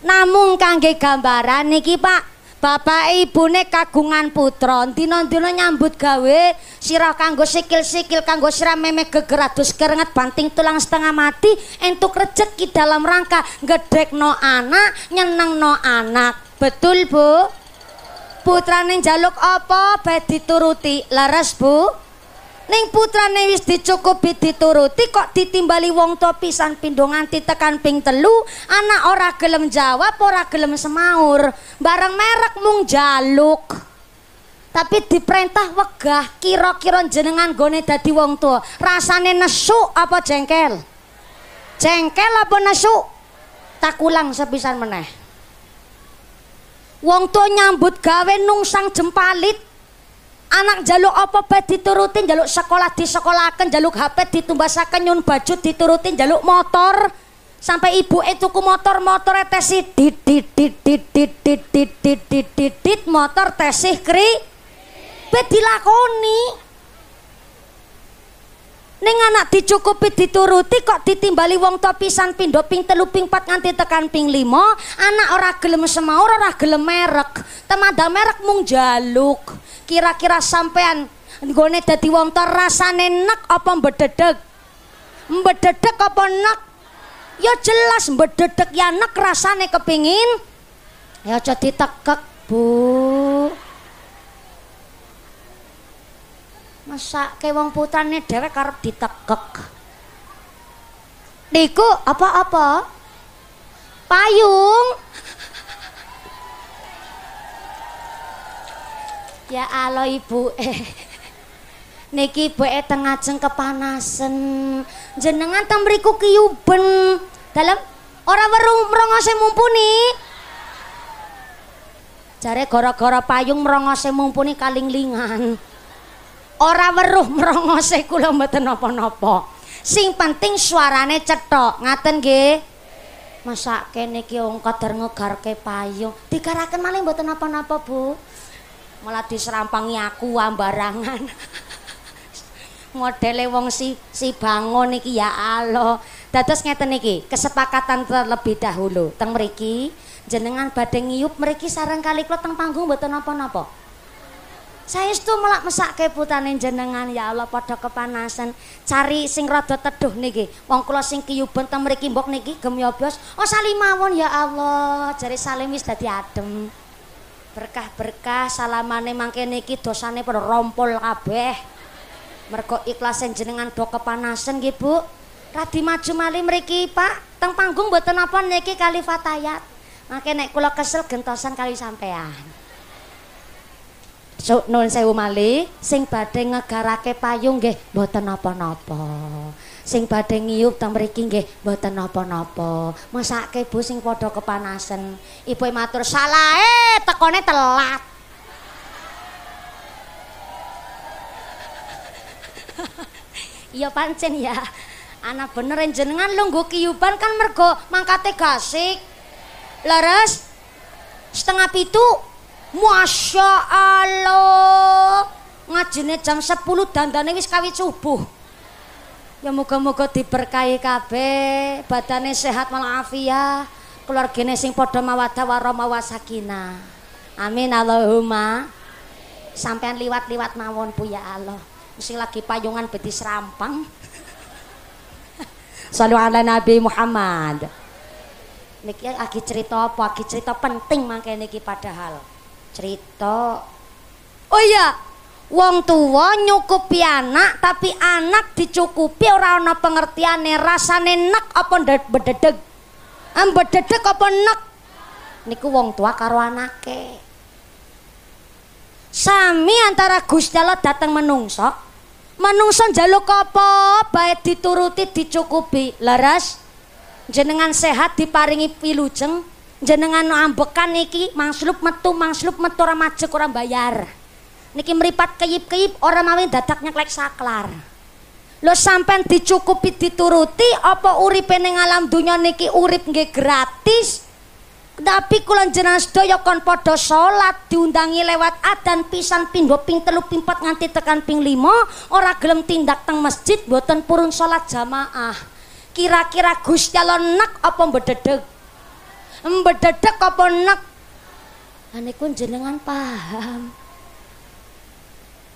Namung kangge gambaran niki, Pak. Bapak ibune kagungan putra, dina-dina nyambut gawe, sirah kanggo sikil-sikil kanggo sira meme gegerados kerenget banting tulang setengah mati entuk rejeki dalam rangka gedekno anak, nyenengno anak. Betul, Bu? putrane jaluk apa bae dituruti laras bu ning putrane wis dicukupi dituruti kok ditimbali wong tua pisan pindho nganti tekan ping telu anak ora gelem jawab ora gelem semaur bareng merek mung jaluk tapi diperintah wegah kira-kira jenengan gone dadi wong tua rasane nesu apa jengkel jengkel apa nesu tak ulang sepisan meneh wong tua nyambut gawe nungsang jempalit anak jaluk apa bae diturutin jaluk sekolah di sekolahkan, jaluk HP ditumbasakan nyun baju diturutin jaluk motor sampai ibu itu ku motor motor tesih dit motor tesih kri bet dilakoni Ning anak dicukupi dituruti kok ditimbali wong to pisan pindho ping telu ping pat nganti tekan ping limo anak ora gelem semaur ora gelem merek temadal merek mung jaluk kira-kira sampean nggone dadi wong to rasane nek apa mbededeg mbededeg apa nek ya jelas mbededeg ya nek rasane kepingin ya aja ditekek bu Mesake wong putrane dhewe karep ditegek. Niku apa-apa? Payung. Ya Allah Ibu. Eh. Niki ibuke teng ajeng kepanasan. Jenengan teng mriku kiyuben. Dalem ora weru mrongose mumpuni. Jare gara-gara payung mrongose mumpuni kalinglingan. lingan ora weruh mrongose kula mboten napa-napa. Sing penting suarane cetok, ngaten nggih. Masak kene iki wong kader ngegarke payung, digaraken malih mboten napa-napa, Bu. Malah diserampangi aku ambarangan. Modele wong si si bangun iki ya Allah. Dados ngeten iki, kesepakatan terlebih dahulu teng mriki jenengan badhe ngiyup mriki sareng kali kula teng panggung mboten napa-napa. saya melak malah mesak keputan jenengan ya Allah pada kepanasan cari sing rada teduh niki wong kula sing kiyuben ta mriki mbok niki gem ya oh salimawon ya Allah jari salim wis dadi adem berkah-berkah salamane mangke niki dosane pada rompol kabeh mergo ikhlas jenengan do kepanasan nggih Bu radi maju mali mriki Pak teng panggung mboten apa niki kali fatayat mangke nek kula kesel gentosan kali sampean So, nun sewu mali sing badhe ngegarake payung nggih mboten napa-napa. Sing badhe ngiyup ta mriki nggih mboten napa-napa. Mesake bu sing padha kepanasan. Ibu e matur salahe tekone telat. Iya pancen ya. Ana bener e jenengan lungguh kiyuban kan mergo mangkate gasik. Laras, setengah pitu Masya Allah ngajine jam 10 dandane wis kawit subuh ya moga-moga diberkahi kabeh badannya sehat walafiat keluargane sing padha mawadah warahmah wasakinah amin Allahumma sampean liwat-liwat mawon Bu ya Allah sing lagi payungan betis rampang Salu ala Nabi Muhammad niki lagi cerita apa lagi cerita penting makanya niki padahal cerita. Oh iya, wong tua nyukupi anak tapi anak dicukupi orang ana pengertiane rasane nek apa bededeg. Am bededeg apa nek? Niku wong tua karo anake. Sami antara Gusti Allah datang menungso, menungso njaluk apa baik dituruti dicukupi. Laras jenengan sehat diparingi pilujeng jenengan ambekan niki mangslup metu mangslup metu ora majek ora bayar niki meripat keyip-keyip orang mawi datangnya klek saklar lo sampean dicukupi dituruti apa uripe ning alam dunya niki urip nggih gratis tapi kula jenengan sedaya kon padha salat diundangi lewat adan pisan pin 2 ping 3 ping 4 nganti tekan ping 5 ora gelem tindak teng masjid buatan purun salat jamaah kira-kira gus Allah nak apa mbededeg mbededek apa nek pun jenengan paham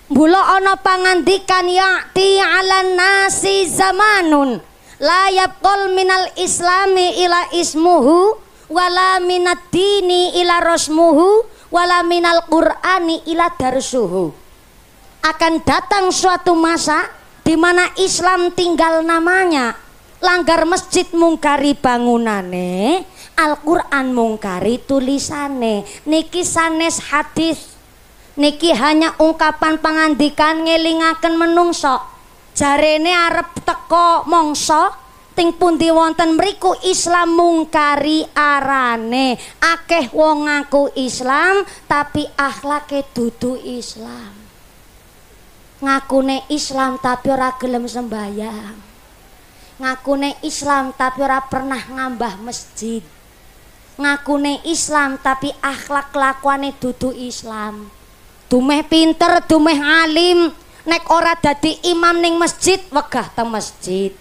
Bula ana pangandikan ya'ti 'ala nasi zamanun la yaqul minal islami ila ismuhu wala minad dini ila rasmuhu wala minal qur'ani ila darsuhu akan datang suatu masa di mana Islam tinggal namanya langgar masjid mungkari bangunane Al-Qur'an mungkari tulisane niki sanes hadis niki hanya ungkapan pangandikan ngelingaken menungso jarene arep teko mongso ting pundi wonten mriku Islam mungkari arane akeh wong ngaku Islam tapi akhlake dudu Islam ngakune Islam tapi ora gelem sembahyang ngakune Islam tapi ora pernah ngambah masjid ngakune Islam tapi akhlak kelakuane dudu Islam dumeh pinter dumeh alim nek ora dadi imam ning masjid wegah teng masjid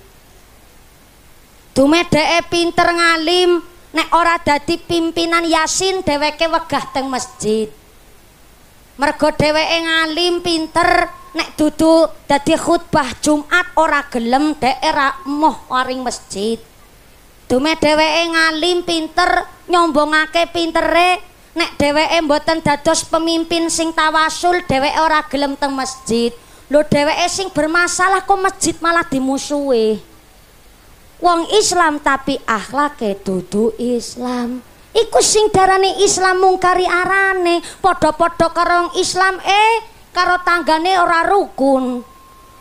dumeh dheke pinter ngalim nek ora dadi pimpinan yasin dheweke wegah teng masjid mergo dheweke ngalim pinter nek dudu dadi khutbah Jumat ora gelem dheke ra moh waring masjid Dume dheweke ngalim, pinter, nyombongake pintere. Nek dheweke mboten dados pemimpin sing tawasul, dheweke ora gelem teng masjid. Lho dheweke sing bermasalah kok masjid malah dimusuhi. Wong Islam tapi akhlake dudu Islam. Iku sing darane Islam mungkari arane, padha-padha karo Islam eh karo tanggane ora rukun.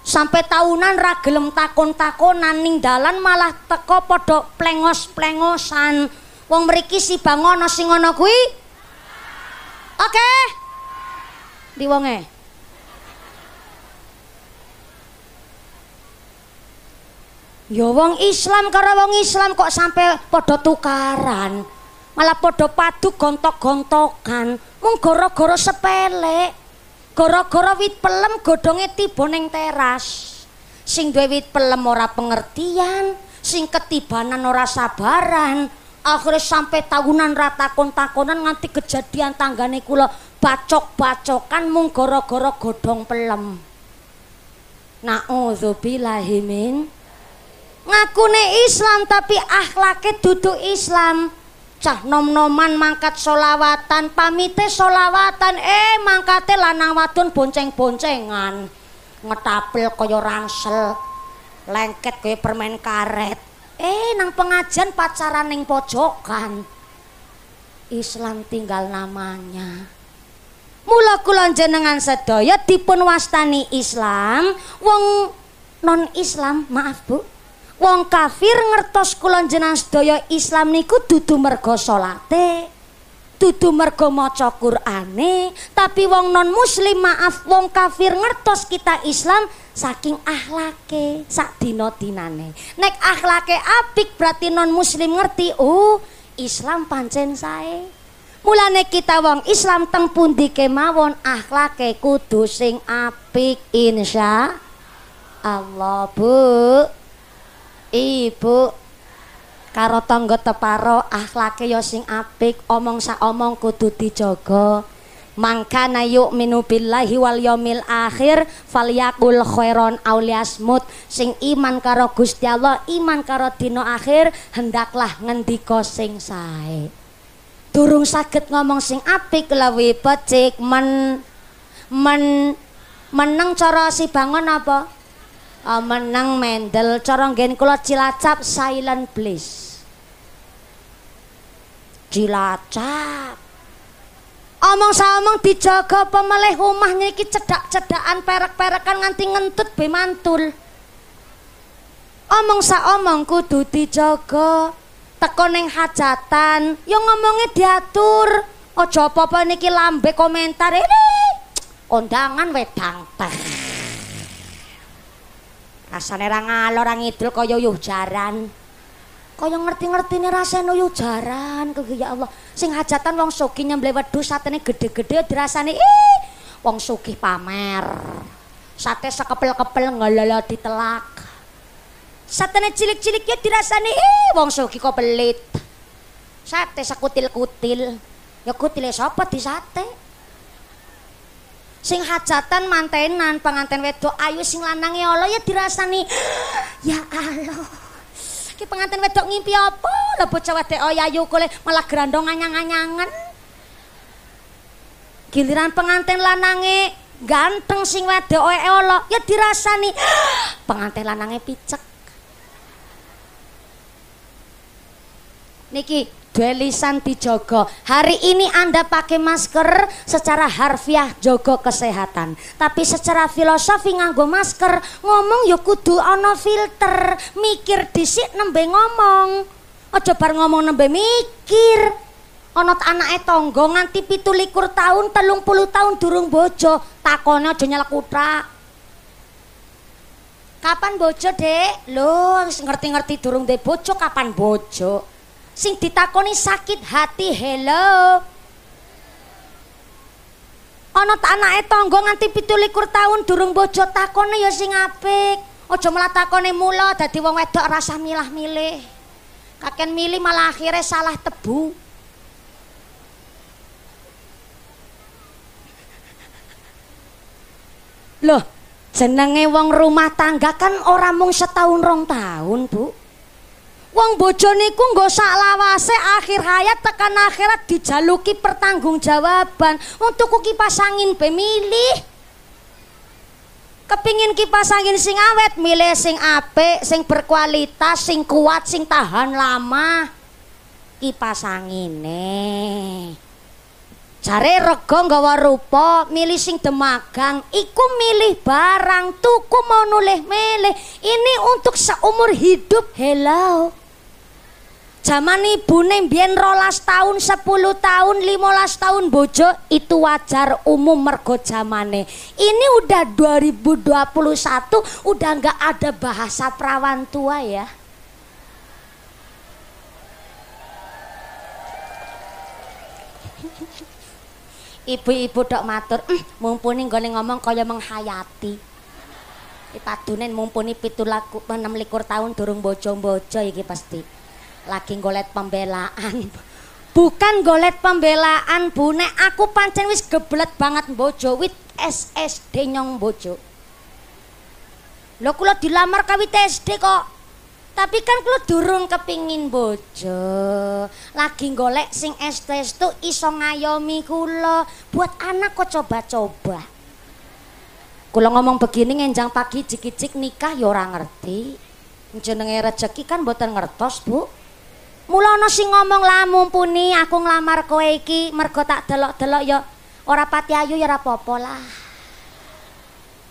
sampai tahunan ra takon-takonan ning dalan malah teko padha plengos-plengosan. Wong mriki si bangono sing ngono kuwi. Oke. Okay. Di wonge. Ya wong Islam karo wong Islam kok sampai podo tukaran. Malah podo padu gontok-gontokan. Mung goro gara sepelek. Gara-gara wit pelem godhonge tiba ning teras. Sing duwe wit pelem ora pengertian, sing ketibanan ora sabaran. Akhire sampe taunan ratakon-takonan nganti kejadian tanggane kula bacok-bacokan mung gara-gara godhong pelem. Na'udzubillahi min. Ngakune Islam tapi akhlake dudu Islam. cah nom-noman mangkat solawatan pamite solawatan eh mangkate lanang wadon bonceng-boncengan ngetapil kaya ransel lengket kaya permen karet eh nang pengajian pacaran ning pojokan Islam tinggal namanya mula kula jenengan sedaya dipun wastani Islam wong non Islam maaf Bu wong kafir ngertos kulon jenang sedaya islam niku dudu mergo sholate dudu mergo maca qur'ane tapi wong non muslim maaf wong kafir ngertos kita islam saking akhlake sak dino dinane nek akhlake apik berarti non muslim ngerti oh islam pancen sae mulane kita wong islam teng pundi kemawon akhlake kudu sing apik insya Allah bu Ibu karo tangga teparo akhlake yo sing apik, omong sa omong kudu dijogo Mangkana yuk minu billahi wal yomil akhir falyakul khairon auliasmut sing iman karo Gusti Allah, iman karo dino akhir hendaklah ngendiko sing sae. Durung sakit ngomong sing apik lawi pecik men men meneng cara si bangon apa? Oh, menang mendel cara nggen kula cilacap silent please. Cilacap. Omong saomong omong dijaga pemilih omah niki cedak-cedakan perek-perekan nganti ngentut be mantul. Omong saomong omong kudu dijaga teko ning hajatan, yo ngomongnya diatur. Aja apa-apa niki lambe komentar ini. Undangan wedang teh. rasane ra ngalor ra ngidul kaya yuh jaran kaya ngerti-ngertine rasane yuh jaran kaya ya Allah sing hajatan wong sugih nyemble wedhu satene gede-gede dirasani i wong sugih pamer sate sekepel-kepel ngalala ditelak satene cilik-cilik ya dirasani i wong sugih kok pelit sate sekutil-kutil ya kutile sapa di sate sing hajatan mantenan pengantin wedok ayu sing lanang ya Allah ya dirasani ya Allah ki pengantin wedok ngimpi apa lho bocah wedok oh, ayu kole malah gerandong anyang-anyangan giliran pengantin lanange ganteng sing wedok oh, ya Allah ya dirasani pengantin lanange picek niki Belisan Santi dijogo. Hari ini Anda pakai masker secara harfiah jogo kesehatan. Tapi secara filosofi nganggo masker, ngomong ya kudu ono filter, mikir disik nembe ngomong. Aja bar ngomong nembe mikir. Ana anake tangga nganti tahun telung puluh tahun durung bojo, takone aja nyelek kuthak. Kapan bojo, Dek? Lho, ngerti-ngerti durung de bojo kapan bojo? sing ditakoni sakit hati hello ana anake tangga nganti 27 tahun durung bojo takone ya sing apik aja malah takone mulo dadi wong wedok rasa milah-milih kaken milih malah akhire salah tebu Loh, jenenge wong rumah tangga kan ora mung setahun rong tahun, Bu. Wong bojone ku nggo saklawase lawase akhir hayat tekan akhirat dijaluki pertanggungjawaban. Untuk ku kipas pemilih. Kepingin kipasangin sing awet, milih sing apik, sing berkualitas, sing kuat, sing tahan lama. Kipas angine. Jare rega nggawa rupa, milih sing demagang, iku milih barang, tuku mau nulih milih. Ini untuk seumur hidup. Hello. Zaman ibu mbiyen rolas tahun, sepuluh tahun, 15 tahun bojo itu wajar umum mergo zamane. Ini udah 2021 udah nggak ada bahasa perawan tua ya. Ibu-ibu dok matur, mm, mumpuni gue ngomong kau yang menghayati. Ipatunen mumpuni pitulaku enam likur tahun durung bojo-bojo iki pasti lagi golet pembelaan bukan golet pembelaan bu nek aku pancen wis geblet banget bojo wit SSD nyong bojo lo kula dilamar kawit SD kok tapi kan kula durung kepingin bojo lagi golek sing SD itu iso ngayomi kula buat anak kok coba-coba kula ngomong begini ngenjang pagi jikijik nikah ya ora ngerti jenenge rejeki kan buatan ngertos bu Mula ana sing ngomong lah mumpuni aku nglamar kowe iki mergo tak delok-delok ya ora pati ayu ya ora apa-apa lah.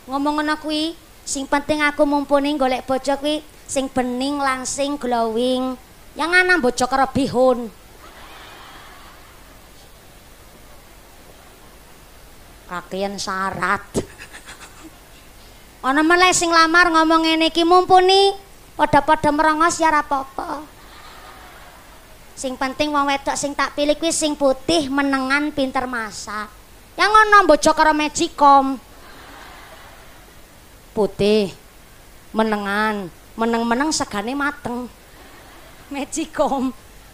Ngomong ngono kuwi, sing penting aku mumpuni golek bojo kuwi sing bening langsing glowing. Yang ana bojo karo bihun. Kakean syarat. Ana meneh sing lamar ngomong ngene iki mumpuni padha-padha merongos ya ora apa-apa. Sing penting wong wedok sing tak pilih kuwi sing putih, menengan, pinter masak. Yang ngono bojo karo Magicom. Putih, menengan, meneng-meneng segane mateng. Magicom.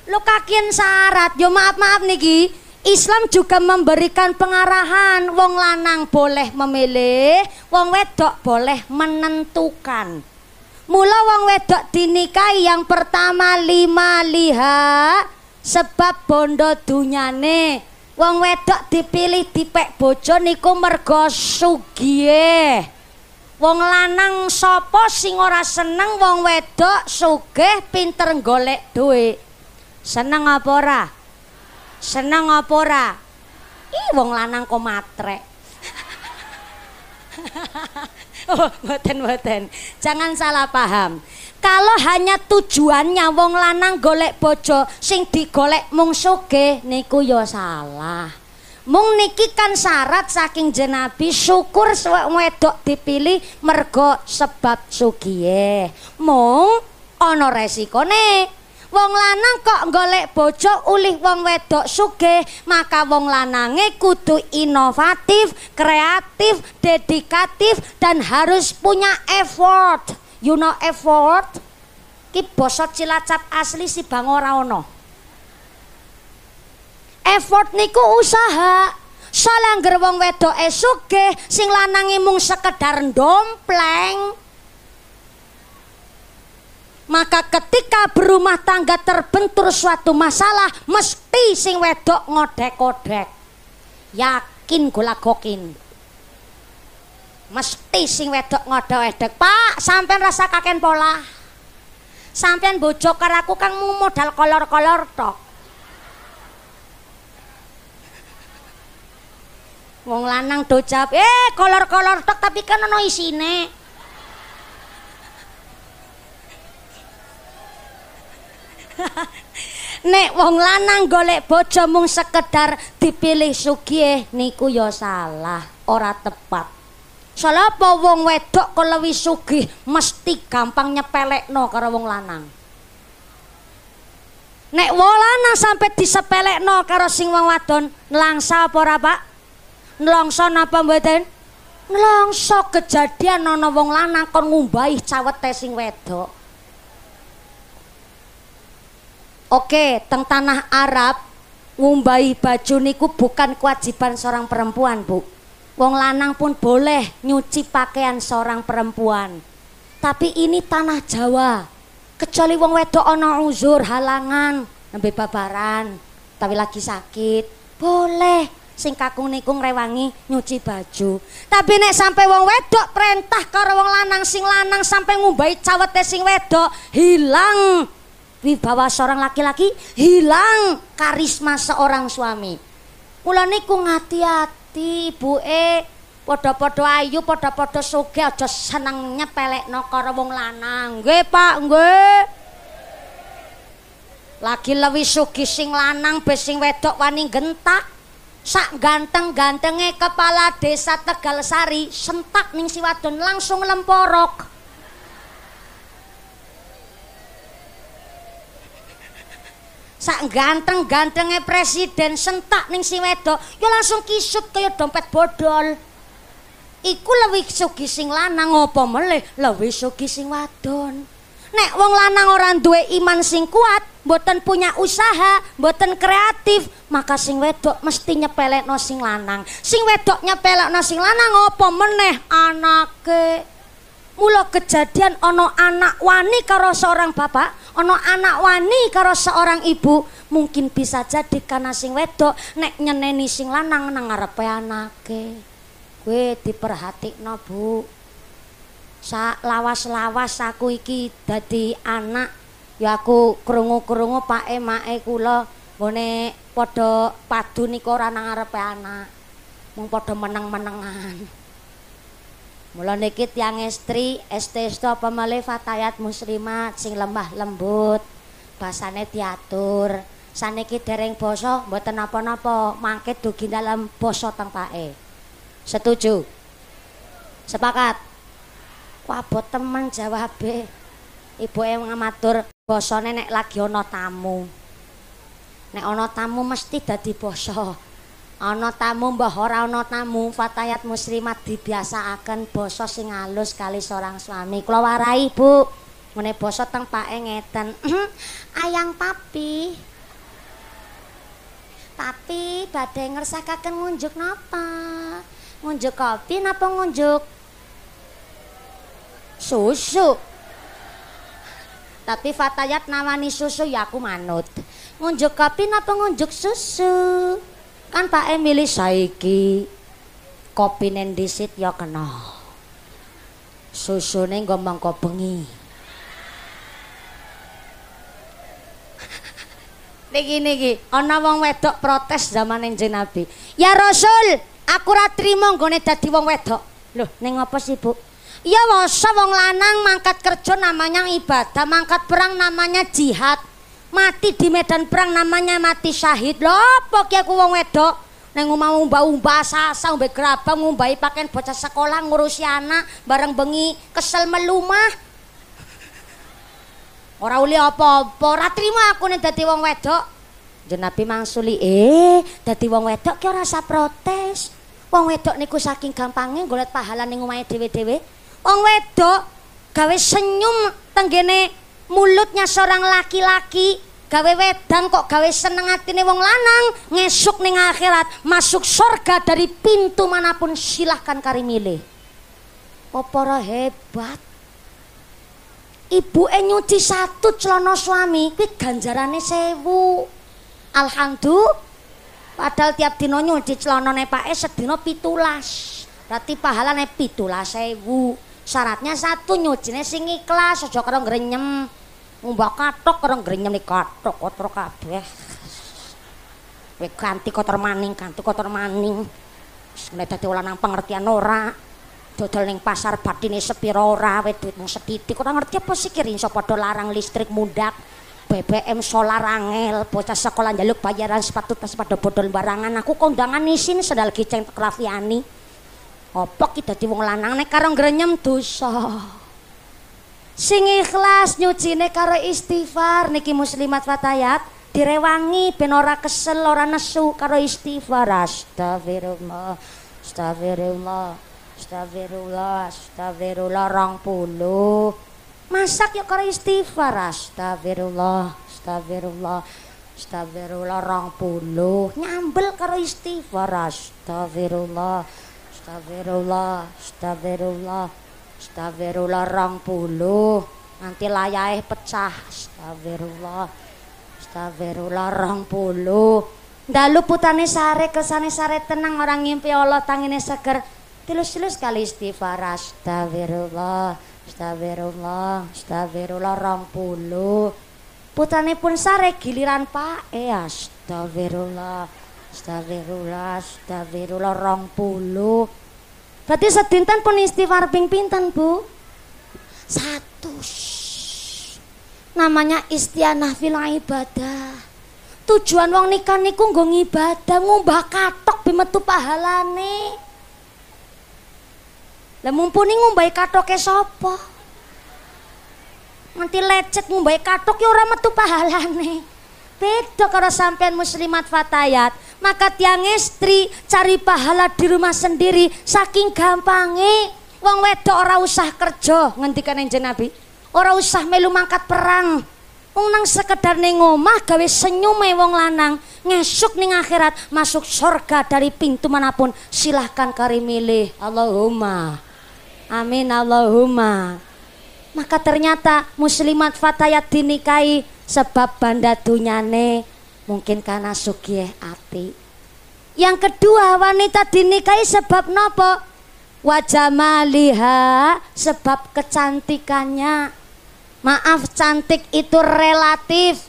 Lo kakin syarat, yo maaf-maaf niki. Islam juga memberikan pengarahan wong lanang boleh memilih, wong wedok boleh menentukan. Mula wong wedok dinikahi yang pertama lima liha, sebab bondo dunyane. Wong wedok dipilih dipek bojo niku mergo sugiye. Wong lanang sapa sing ora seneng wong wedok sugih pinter golek duit. Seneng apa ora? Seneng apa ora? Ih wong lanang kok matrek. Oh, boten boten. Jangan salah paham. Kalau hanya tujuannya wong lanang golek bojo sing digolek mung suke niku yo ya salah. Mung niki kan syarat saking jenabi syukur wedok dipilih mergo sebab sugiye. Mung resiko ne. Wong lanang kok golek bojo ulih wong wedok suge maka wong lanange kudu inovatif, kreatif, dedikatif dan harus punya effort. You know effort? Ki bosot Cilacap asli si bang ora ono. Effort niku usaha. Salangger wong wedo esuke, sing lanangi mung sekedar dompleng. Maka ketika berumah tangga terbentur suatu masalah, mesti sing wedok ngodek-ngodek. Yakin gula gokin. Mesti sing wedok ngodek-ngodek. Pak, sampean rasa kaken pola. Sampean bojo karaku kan mau modal kolor-kolor tok. Wong lanang dojab, "Eh, kolor-kolor tok tapi kan ono isine." Nek wong lanang golek bojo mung sekedar dipilih sugih niku ya salah, ora tepat. Salah apa wong wedok kelewi sugih mesti gampang nyepelekno karo wong lanang. Nek wong lanang sampai disepelekno karo sing wong wadon, nelangsa apa ora, Pak? Nelangsa napa mboten? Nelangsa kejadian ana wong lanang kon ngumbahi cawete sing wedok. Oke, teng tanah Arab ngumbai baju niku bukan kewajiban seorang perempuan, Bu. Wong lanang pun boleh nyuci pakaian seorang perempuan. Tapi ini tanah Jawa. Kecuali wong wedok ono uzur, halangan, nembe babaran, tapi lagi sakit, boleh sing kakung niku ngrewangi nyuci baju. Tapi nek sampai wong wedok perintah karo wong lanang sing lanang sampai ngumbai cawete sing wedok hilang wibawa seorang laki-laki hilang karisma seorang suami kula niku ngati-ati ibuke padha-padha ayu padha-padha sugih aja seneng nyepelekno karo wong lanang nggih Pak nggih lagi lewi sugi sing lanang be sing wedok wani gentak sak ganteng gantenge kepala desa Tegal Sari sentak ning si wadon langsung lemporok sak ganteng-gantenge presiden sentak ning si wedok ya langsung kisut kaya dompet bodol iku lebih sugi sing lanang apa meleh lebih sugi sing wadon nek wong lanang ora duwe iman sing kuat mboten punya usaha mboten kreatif maka sing wedok mesti nyepelekno sing lanang sing wedok nyepelekno sing lanang apa meneh anake mula kejadian ana anak wani karo seorang bapak ana anak wani karo seorang ibu mungkin bisa jadi karena sing wedok nek nyeneni sing lanang nang ngarepe anake kowe diperhatikno bu sa lawas-lawas aku iki dadi anak ya aku krungu-krungu pake mae kula ngene padha padu niku ora nang ngarepe anak mung padha meneng-menengan Mula niki tiang istri, istri itu apa malih fatayat muslimat, sing lemah lembut, bahasanya diatur, saniki dereng boso, buatan apa-apa, mangkit dugi dalam boso tempae. Setuju? Sepakat? Wabot teman jawab ibu yang e ngamatur, bosone nek lagi ono tamu. Nek ono tamu mesti dadi boso. ana tamu mbah ora ana tamu fatayat muslimat dibiasakaken basa sing alus kali seorang suami kula warai Bu ngene basa teng pake ngeten ayang papi Tapi badhe ngersakaken ngunjuk napa? Ngunjuk kopi napa ngunjuk susu? Tapi fatayat nawani susu ya aku manut. Ngunjuk kopi napa ngunjuk susu? Kan Pak emili saiki kopi neng disit ya kena. susu neng gombang bengi. niki niki ana wong wedok protes zaman neng jenabi. Ya Rasul, aku ora trima nggone dadi wong wedok. Loh, neng apa sih, Bu? Ya wasa wong lanang mangkat kerja namanya ibadah, mangkat perang namanya jihad mati di medan perang namanya mati syahid lopo ya ku wong wedok neng mau umba umba sasa umba gerabang umbahi pakaian bocah sekolah ngurusi anak bareng bengi kesel melumah orang uli apa-apa ratrima aku nih dati wong wedok jenapi mangsuli eh dati wong wedok ki rasa protes wong wedok niku saking gampangnya golek pahala neng omahe dewe dewe wong wedok gawe senyum tenggene mulutnya seorang laki-laki gawe wedang kok gawe seneng nih wong lanang ngesuk nih akhirat masuk surga dari pintu manapun silahkan kari milih poporo hebat ibu e nyuci satu celana suami kuwi ganjarane sewu alhamdulillah padahal tiap dino nyuci celana pak e sedino pitulas berarti pahalane pitulas sewu syaratnya satu nyucine sing ikhlas aja karo grenyem Mbak katok orang gerinya nih katok kotor kabeh. Wek ganti kotor maning, ganti kotor maning. Sebenarnya dadi olahan pengertian ora. Dodol ning pasar batine sepira ora, duit duitmu sethithik. Ora ngerti apa sih kirin sapa padha larang listrik mundak. BBM solar angel, bocah sekolah njaluk bayaran sepatu tas pada bodol barangan. Aku kondangan isin sedal kiceng Krafiani. Apa ki dadi wong lanang nek karo grenyem dosa. sing ikhlas nyucine karo istighfar niki muslimat fatayat direwangi ben ora kesel ora nesu karo istighfar astagfirullah astagfirullah astagfirullah astagfirullah rong masak yuk karo istighfar astagfirullah astagfirullah astagfirullah rong puluh nyambel karo istighfar astagfirullah astagfirullah astagfirullah, astagfirullah. Astagfirullah rong puluh nanti layae pecah Astagfirullah Astagfirullah rong puluh Dalu putane sare kesane sare tenang orang ngimpi Allah tangine seger tilus-tilus kali istighfar Astagfirullah Astagfirullah Astagfirullah rong puluh putane pun sare giliran pae, Astagfirullah Astagfirullah Astagfirullah rong puluh Berarti sedinten pun istighfar ping pinten, Bu? Satu. Namanya istianah fila ibadah. Tujuan wong nikah niku nggo ngibadah, ngumbah katok bimetu pahalane. Lah mumpuni ngumbahi katoke sapa? nanti lecet ngumbahi katok ya ora metu pahalane beda kalau sampean muslimat fatayat maka tiang istri cari pahala di rumah sendiri saking gampangi wong wedok ora usah kerja ngentikan yang nabi ora usah melu mangkat perang wong nang sekedar ning omah gawe senyume wong lanang ngesuk ning akhirat masuk surga dari pintu manapun silahkan kari milih Allahumma amin Allahumma maka ternyata muslimat fatayat dinikahi sebab banda dunyane mungkin karena sugih api. yang kedua wanita dinikahi sebab nopo wajah maliha sebab kecantikannya maaf cantik itu relatif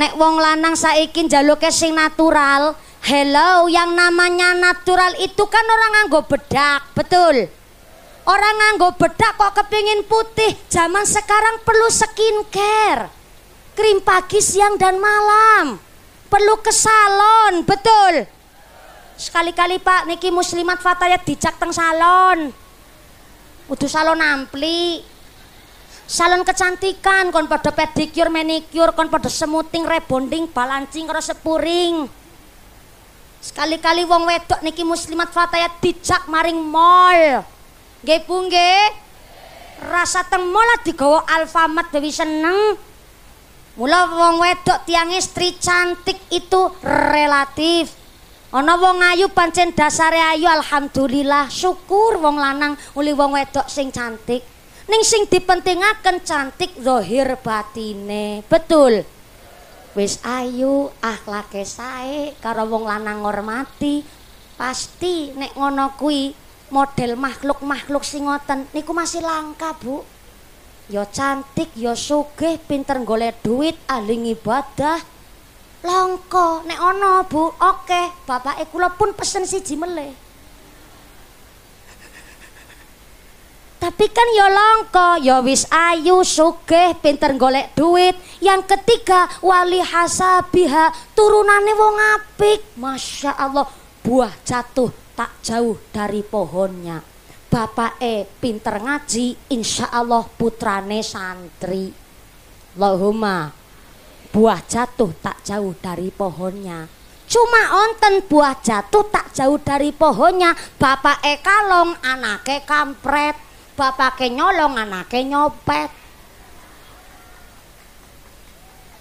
nek wong lanang saiki njaluke sing natural hello yang namanya natural itu kan orang nganggo bedak betul orang nganggo bedak kok kepingin putih zaman sekarang perlu skincare krim pagi, siang, dan malam. Perlu ke salon, betul. Sekali-kali Pak, niki muslimat fatayat dicak teng salon. Udah salon ampli. Salon kecantikan, kon pada pedikur manicure, kon pada semuting, rebonding, balancing, karo sepuring. Sekali-kali wong wedok niki muslimat fatayat dicak maring mall. Nggih Bu Rasa teng mall digawa Alfamart dewi seneng. Mula wong wedok tiang istri cantik itu relatif. Ana wong ayu pancen dasare ayu alhamdulillah syukur wong lanang uli wong wedok sing cantik. Ning sing dipentingaken cantik zahir batine. Betul. Wis ayu akhlake sae karo wong lanang ngormati. Pasti nek ngono kuwi model makhluk-makhluk sing ngoten niku masih langka, Bu. Yo cantik, yo sugih, pinter golek duit, ahli ibadah. Langka nek ana, Bu. Oke, e kula pun pesen siji meleh. Tapi kan yo langka, yo wis ayu, sugih, pinter golek duit. Yang ketiga, wali hasabiha, turunane wong apik. Masya Allah, buah jatuh tak jauh dari pohonnya bapak e pinter ngaji insya Allah putrane santri Allahumma buah jatuh tak jauh dari pohonnya cuma onten buah jatuh tak jauh dari pohonnya Bapak e kalong anake kampret Bapak e nyolong anake nyopet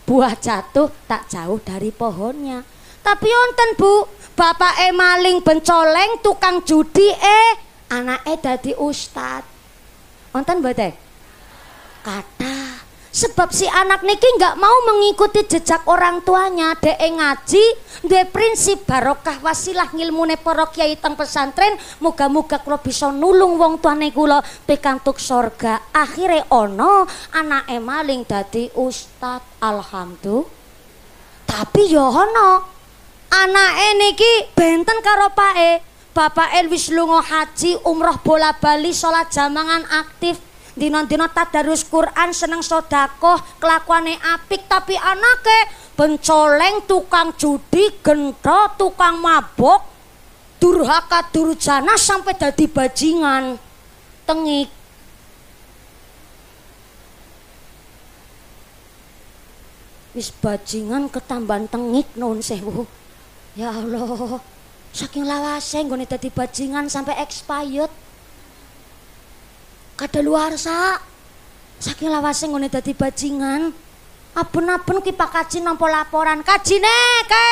buah jatuh tak jauh dari pohonnya tapi onten bu bapak e maling bencoleng tukang judi eh anake dadi ustad. Wonten mboten? Kata sebab si anak niki nggak mau mengikuti jejak orang tuanya dek ngaji dek prinsip barokah wasilah ngilmune para kiai teng pesantren muga-muga kula bisa nulung wong tuane kula pikantuk sorga akhirnya ono anak maling dadi ustad alhamdulillah tapi ya ono anak niki benten karo pae Bapak Elvis Lungo haji, umroh bola-bali, sholat jamangan aktif, dina nota tadarus Quran, seneng Kelakuan E apik tapi anake Pencoleng tukang judi, Gentro tukang mabok, durhaka, durjana sampai jadi bajingan. Tengik wis bajingan ketambahan tengik non sewu ya Allah Saking lawase nggone dadi bajingan sampai expired. Kadaluarsa. Saking lawase nggone dadi bajingan. Aben-aben ki Pak Kaji nampa laporan. Kajine ke.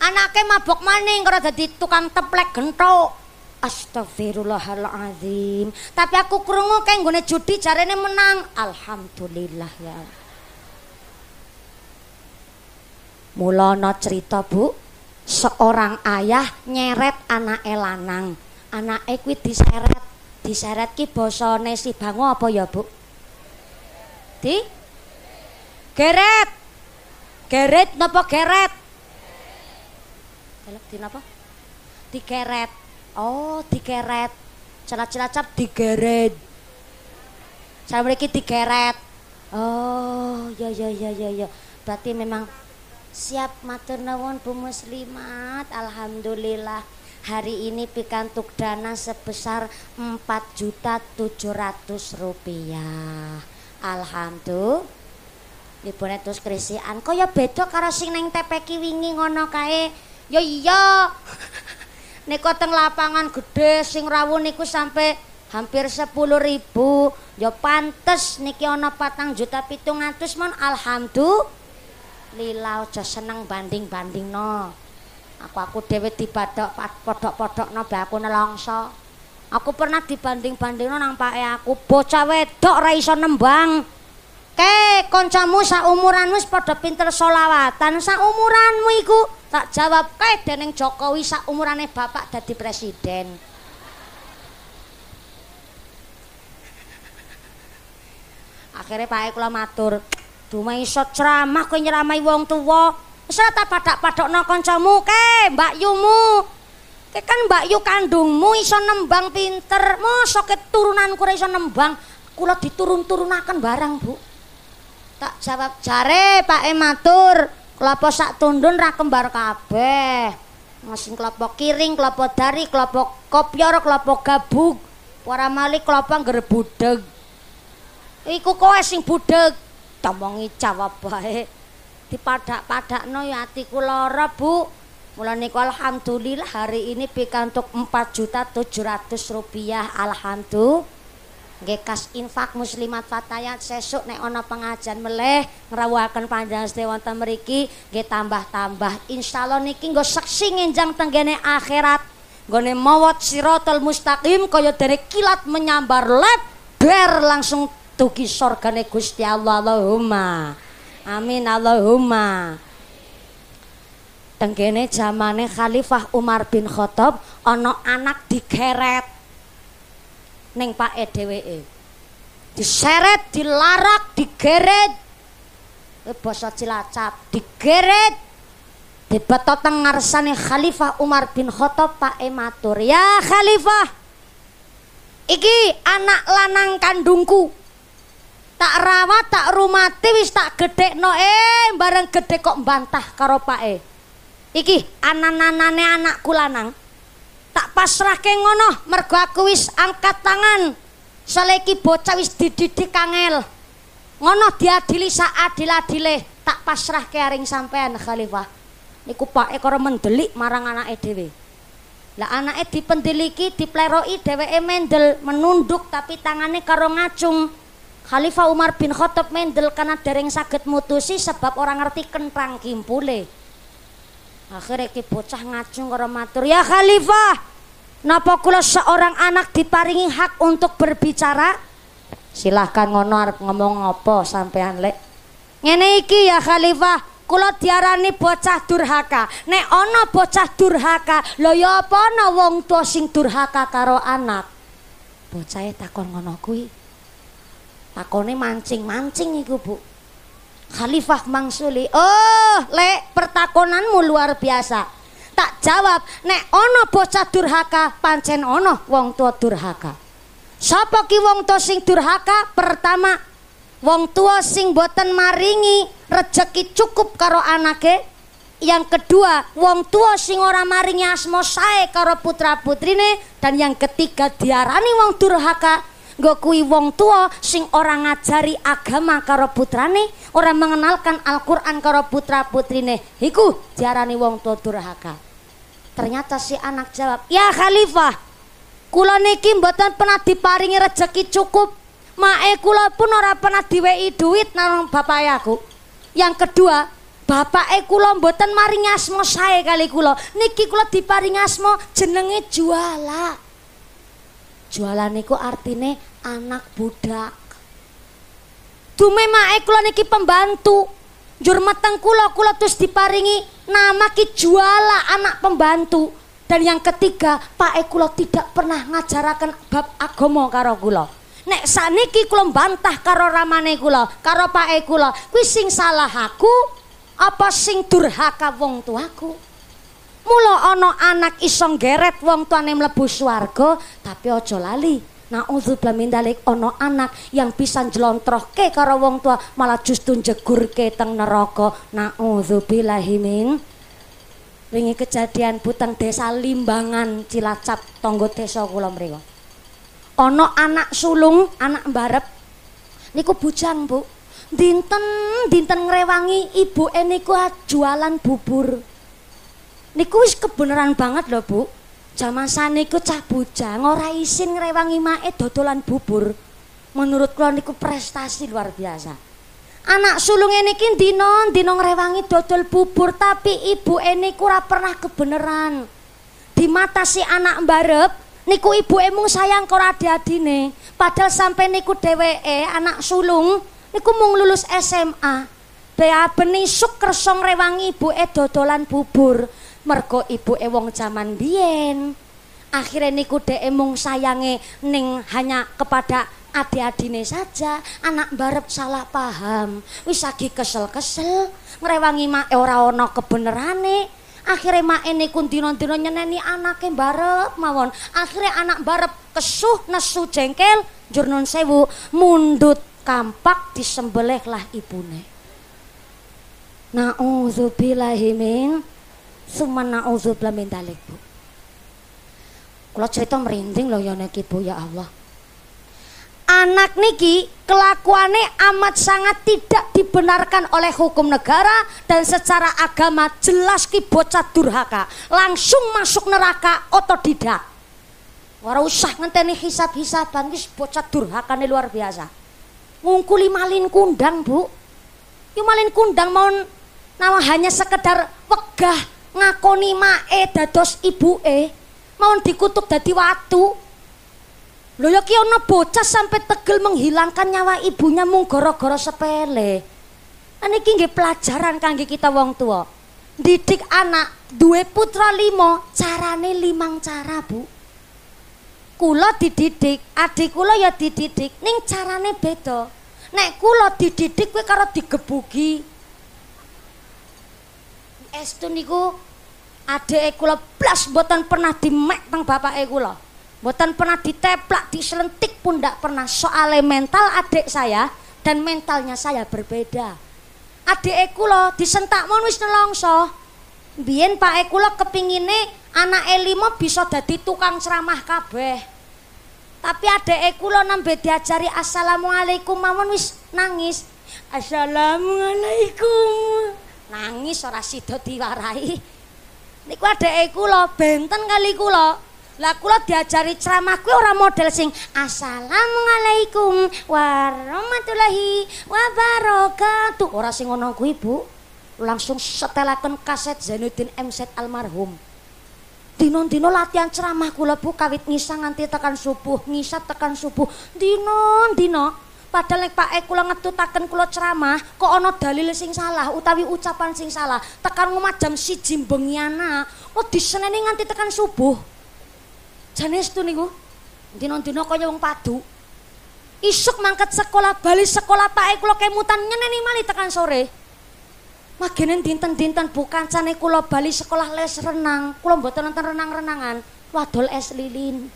Anake mabok maning karo dadi tukang teplek gentok. Astagfirullahaladzim. Tapi aku krungu kayak nggone judi caranya menang. Alhamdulillah ya. Mulana cerita, Bu seorang ayah nyeret anak elanang, anak ekwi diseret diseret ki bosone si bangu apa ya bu di geret geret napa geret di napa digeret oh digeret cap celacap digeret saya beri mereka digeret oh ya ya ya ya ya berarti memang siap matur nuwun Bu Muslimat alhamdulillah hari ini pikantuk dana sebesar 4 juta rupiah alhamdulillah Ibu netus krisian, kok ya beda karo sing neng tepeki wingi ngono kae ya iya Niko teng lapangan gede sing rawun niku sampai hampir 10.000, ya pantes niki ono patang juta mon alhamdulillah Lila aja seneng banding-bandingno. Aku aku dhewe dibadok podhok-podhokno ba aku nelongso. Aku pernah dibanding-bandingno nang pake aku bocah wedok ra iso nembang. Ke koncamu saumuranmu padha pinter selawatan saumuranmu iku tak jawab kae dening Jokowi saumurane bapak dadi presiden. Akhirnya pake kula matur, Dumai iso ceramah kowe nyeramai wong tuwa. Wis ora tak padak-padokno kancamu ke, Mbak mu. Ke kan Mbak Yu kandungmu iso nembang pinter. Mosok ke turunanku ora iso nembang. Kula diturun-turunaken barang, Bu. Tak jawab jare Pak E matur. Kelapa sak tundun ra kembar kabeh. Masin kelapa kiring, kelapa dari, kelapa kopyor, kelapa gabuk. Para malik kelapa ngerebudeg. Iku kowe sing budeg. ditomongi jawab bae. Dipadak-padakno ya atiku lara, Bu. Mula niku alhamdulillah hari ini pikantuk ratus rupiah alhamdulillah. Nggih kas infak muslimat fatayat sesuk nek ana pengajian meleh ngrawuhaken panjang sedaya wonten mriki nggih tambah-tambah insyaallah niki nggo seksi nginjang tenggene akhirat nggone mawat siratal mustaqim kaya dari kilat menyambar ber langsung tuki sorgane Gusti Allah Allahumma amin Allahumma Tengkene zamane Khalifah Umar bin Khattab ana anak digeret ning pake dheweke diseret dilarak digeret eh, basa Cilacap digeret Dibeto tentang ngarsane Khalifah Umar bin Khattab Pak Ematur. Ya Khalifah, iki anak lanang kandungku tak rawat tak rumati wis tak gedhek no eh bareng gedhe kok mbantah karo pake iki anan-anane anakku lanang tak pasrahke ngono mergo aku wis angkat tangan soalnya iki bocah wis dididik kangel ngono diadili saat adil-adile tak pasrahke aring sampean khalifah niku pake karo mendelik marang anake dhewe lah anake dipendeliki dipleroki dheweke mendel menunduk tapi tangane karo ngacung Khalifah Umar bin Khattab mendel karena dereng sakit mutusi sebab orang ngerti kentang kimpule. Akhirnya ki bocah ngacung karo matur, "Ya Khalifah, napa kula seorang anak diparingi hak untuk berbicara?" Silahkan ngono arep ngomong apa sampean lek. Ngene iki ya Khalifah, kula diarani bocah durhaka. Nek ana bocah durhaka, lho ya apa ana wong tuwa sing durhaka karo anak? Bocahe takon ngono kuwi takone mancing-mancing iku Bu Khalifah Mangsuli oh le pertakonanmu luar biasa tak jawab nek ono bocah durhaka pancen ono wong tua durhaka sapa ki wong tua sing durhaka pertama wong tua sing boten maringi rejeki cukup karo anake yang kedua wong tua sing ora maringi asmo sae karo putra putrine dan yang ketiga diarani wong durhaka nggo kuwi wong tua sing orang ngajari agama karo putrane orang mengenalkan Al-Qur'an karo putra putrine iku diarani wong tua durhaka ternyata si anak jawab ya khalifah kula niki mboten pernah diparingi rezeki cukup mae kula pun ora pernah diwei duit nang bapak aku yang kedua Bapak e kula mboten maringi asma sae kali kula. Niki kula diparingi asma jenenge Juala. Jualan niku artine anak budak. mae kula niki pembantu. Jur meteng kula kula terus diparingi nama ki juala anak pembantu. Dan yang ketiga, Pak e kula tidak pernah ngajarkan bab agomo karo kula. Nek saniki kula bantah karo ramane kula, karo Pak e kula, kuwi sing salah aku apa sing durhaka wong tuaku? Mula ana anak isong geret wong tuane mlebu swarga, tapi aja lali. Nauzubillah min dalik ana anak yang bisa jlontrohke karo wong tua malah justru njegurke teng neraka. Nauzubillahi min wingi kejadian buteng desa Limbangan Cilacap tonggo desa kula mriku. Ana anak sulung, anak mbarep niku bujang, Bu. Dinten dinten ngrewangi ibu eniku jualan bubur. niku wis kebenaran banget lho Bu. Zaman sane iku cah bujang ora isin ngrewangi mae dodolan bubur. Menurut kula niku prestasi luar biasa. Anak sulung ini kini dino, dino dodol bubur, tapi ibu ini kurang pernah kebenaran. Di mata si anak mbarep, niku ibu emung sayang kau adi-adi Padahal sampai niku DWE, anak sulung, niku mung lulus SMA. Bea benisuk kersong rewangi ibu e dodolan bubur. mergo ibuke wong jaman biyen akhirnya niku dhek mung sayange ning hanya kepada adik-adine saja anak barep salah paham wis lagi kesel-kesel ngrewangi mak e ora ana kebenerane akhirnya mak ini e kundino-dino nyeneni anaknya barep mawon akhirnya anak barep kesuh nesu jengkel jurnun sewu mundut kampak disembelihlah ibune na'udzubillahimin Suma na'udzubillah min dalik, Bu. Kalau cerita merinding loh ya niki, Bu, ya Allah. Anak niki kelakuannya amat sangat tidak dibenarkan oleh hukum negara dan secara agama jelas ki bocah durhaka langsung masuk neraka otodidak orang usah ngenteni hisap-hisapan wis bocah ini luar biasa ngungkuli malin kundang bu yuk malin kundang mau nama hanya sekedar wegah ngakoni mae dados ibuke mau dikutuk dadi watu lho ya ki ana bocah sampai tegel menghilangkan nyawa ibunya mung gara-gara sepele ane iki nggih pelajaran kangge kita wong tua didik anak duwe putra lima, carane limang cara bu kula dididik adik kula ya dididik ning carane beda nek kula dididik kowe karo digebugi estu niku adek kula plus buatan pernah di dimek bapak bapake kula. buatan pernah di diteplak, diselentik pun tidak pernah. Soale mental adik saya dan mentalnya saya berbeda. Adik kula disentak monwis nelongso. Biyen Pak kula kepingine anak limo bisa jadi tukang ceramah kabeh. Tapi adik kula nambe diajari assalamualaikum monwis wis nangis. Assalamualaikum. Nangis orang situ diwarai. Niku adeke kula benten kali kula. Lah kula diajari ceramah kuwi ora model sing Assalamualaikum warahmatullahi wabarakatuh. Ora sing ngono kuwi, Bu. Langsung setelaken kaset Zainuddin MZ almarhum. Dino-dino latihan ceramah kula Bu kawit ngisah nganti tekan subuh, ngisah tekan subuh. Dino-dino padahal nek Pak e kula ngetutaken kula ceramah kok ana dalil sing salah utawi ucapan sing salah tekan ngomah jam 1 bengi anak kok diseneni nganti tekan subuh jane setu niku dina-dina kaya wong padu isuk mangkat sekolah bali sekolah Pak e kula kemutan nyeneni mali tekan sore Magenen dinten-dinten bukan sana kula bali sekolah les renang, kula mboten nonton renang-renangan, wadol es lilin.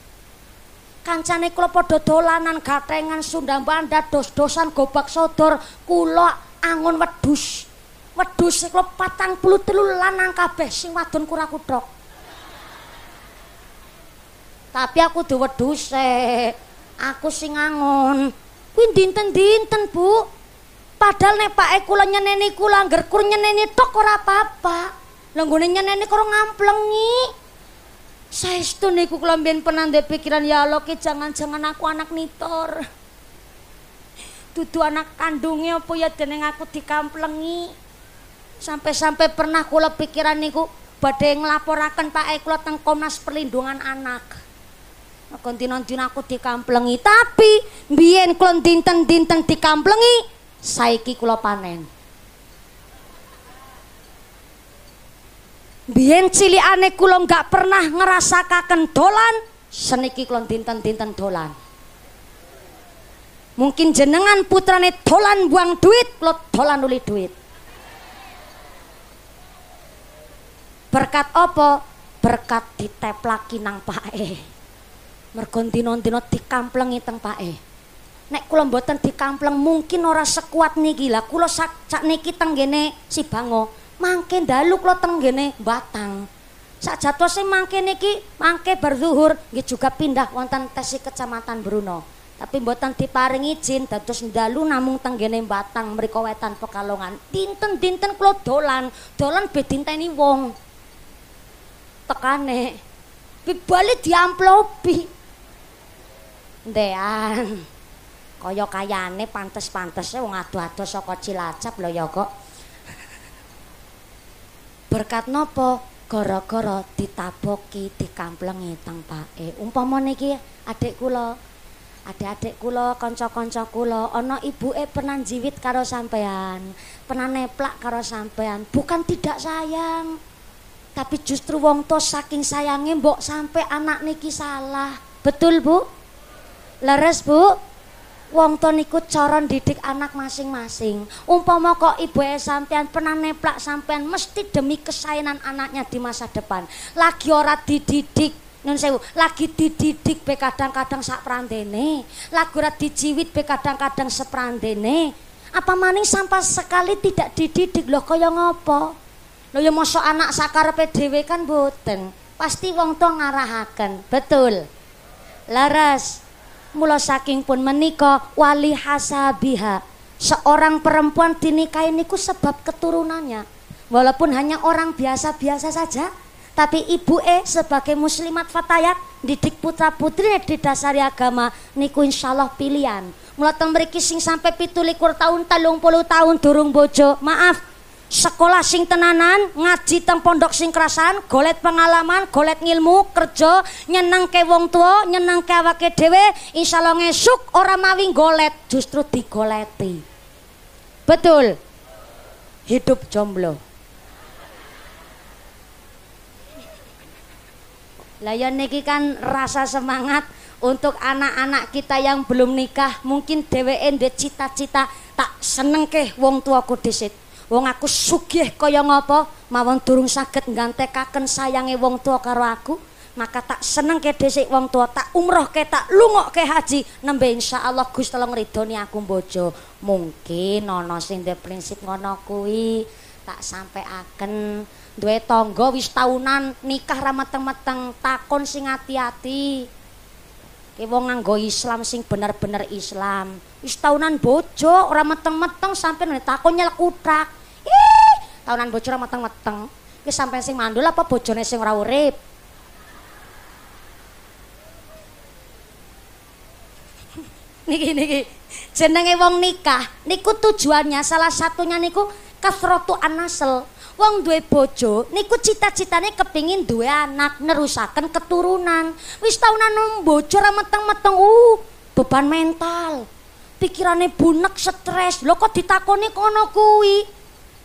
kancane kula padha dolanan gatengan sunda banda dos-dosan gobak sodor kula angon wedhus wedhus kula patang puluh telu lanang kabeh sing wadon kura kutok tapi aku di wedhus eh. aku sing angon kuwi dinten-dinten bu padahal nek pake kula nyeneni kula anggar kur nyeneni tok ora apa-apa lho nyeneni kura ngamplengi Saestu niku kula mbiyen penandhe pikiran ya Allah ki jangan-jangan aku anak nitor. Dudu anak kandungnya apa ya dening aku dikamplengi. Sampai-sampai pernah kula pikiran niku badhe nglaporaken Pak Eklo teng Komnas Perlindungan Anak. Aku dinon aku dikamplengi, tapi mbiyen kula dinten-dinten dikamplengi saiki kula panen. Biyen cilikane kula gak pernah ngerasakaken dolan, seniki kula dinten-dinten dolan. Mungkin jenengan putrane dolan buang duit, kula dolan uli duit. Berkat apa? Berkat diteplaki nang pake. Mergo dina-dina dikamplengi teng pake. nek kula mboten dikampleng mungkin ora sekuat niki lah kula sak niki tenggene si bango mangke daluk lo tenggene batang sak jatuh sih mangke niki mangke berzuhur dia juga pindah wonten tesi kecamatan Bruno tapi buatan diparing izin dan terus dalu namung tenggene batang mereka wetan pekalongan dinten dinten klo dolan dolan bedinta ini wong tekane Bi bibali diamplopi dean koyo kayane pantes pantesnya wong adu adu soko cilacap lo ya kok berkat nopo gara-gara ditaboki dikamplengi teng pake umpama niki adik kula adik-adik kula kanca-kanca kula ana ibuke pernah jiwit karo sampean Penaneplak karo sampean bukan tidak sayang tapi justru wong to saking sayangnya mbok sampe anak niki salah betul bu leres bu Wong ton iku cara didik anak masing-masing. Umpama kok ibu e sampean pernah neplak sampean mesti demi kesayangan anaknya di masa depan. Lagi ora dididik Nun sewu, lagi dididik be kadang-kadang sak prantene lagi ora dijiwit be kadang-kadang seprandene. Apa maning sampah sekali tidak dididik lho kaya ngopo? Lho ya masa anak sakarepe dhewe kan boten. Pasti wong tua ngarahaken, betul. Laras, mula saking pun menika wali hasabiha seorang perempuan dinikahi niku sebab keturunannya walaupun hanya orang biasa-biasa saja tapi ibu e sebagai muslimat fatayat didik putra putrinya didasari agama niku insyaallah pilihan mulai teng sing sampai pitulikur tahun telung puluh tahun durung bojo maaf sekolah sing tenanan, ngaji teng pondok sing kerasan, golet pengalaman, golet ngilmu, kerja, nyenang ke wong tua, nyenang ke awake insya allah ngesuk ora mawing golet, justru digoleti. Betul. Hidup jomblo. Lah ya niki kan rasa semangat untuk anak-anak kita yang belum nikah, mungkin dewe ndek cita-cita tak seneng ke wong tua kudisit wong aku sugih kaya ngapa mawon durung saged ngantekaken sayange wong tua karo aku maka tak seneng ke dhisik wong tua tak umroh ke tak lungok ke haji nembe insyaallah Gusti Allah ngridoni aku bojo mungkin ana sing de prinsip ngono kuwi tak sampeaken duwe tangga wis taunan nikah ra meteng-meteng takon sing ati-ati ke wong nganggo Islam sing bener-bener Islam wis taunan bojo ora meteng-meteng sampe takon nyel kutak taunan bojone mateng meteng Wis sampeyan sing mandul apa bojone sing ora urip? niki niki. Jenenge wong nikah niku tujuannya salah satunya niku kasratu anasel. Wong duwe bojo niku cita-citane kepingin duwe anak nerusaken keturunan. Wis taunan bojo ora meteng-meteng uh beban mental. Pikirane bunek stres. Lho kok ditakoni kono kuwi?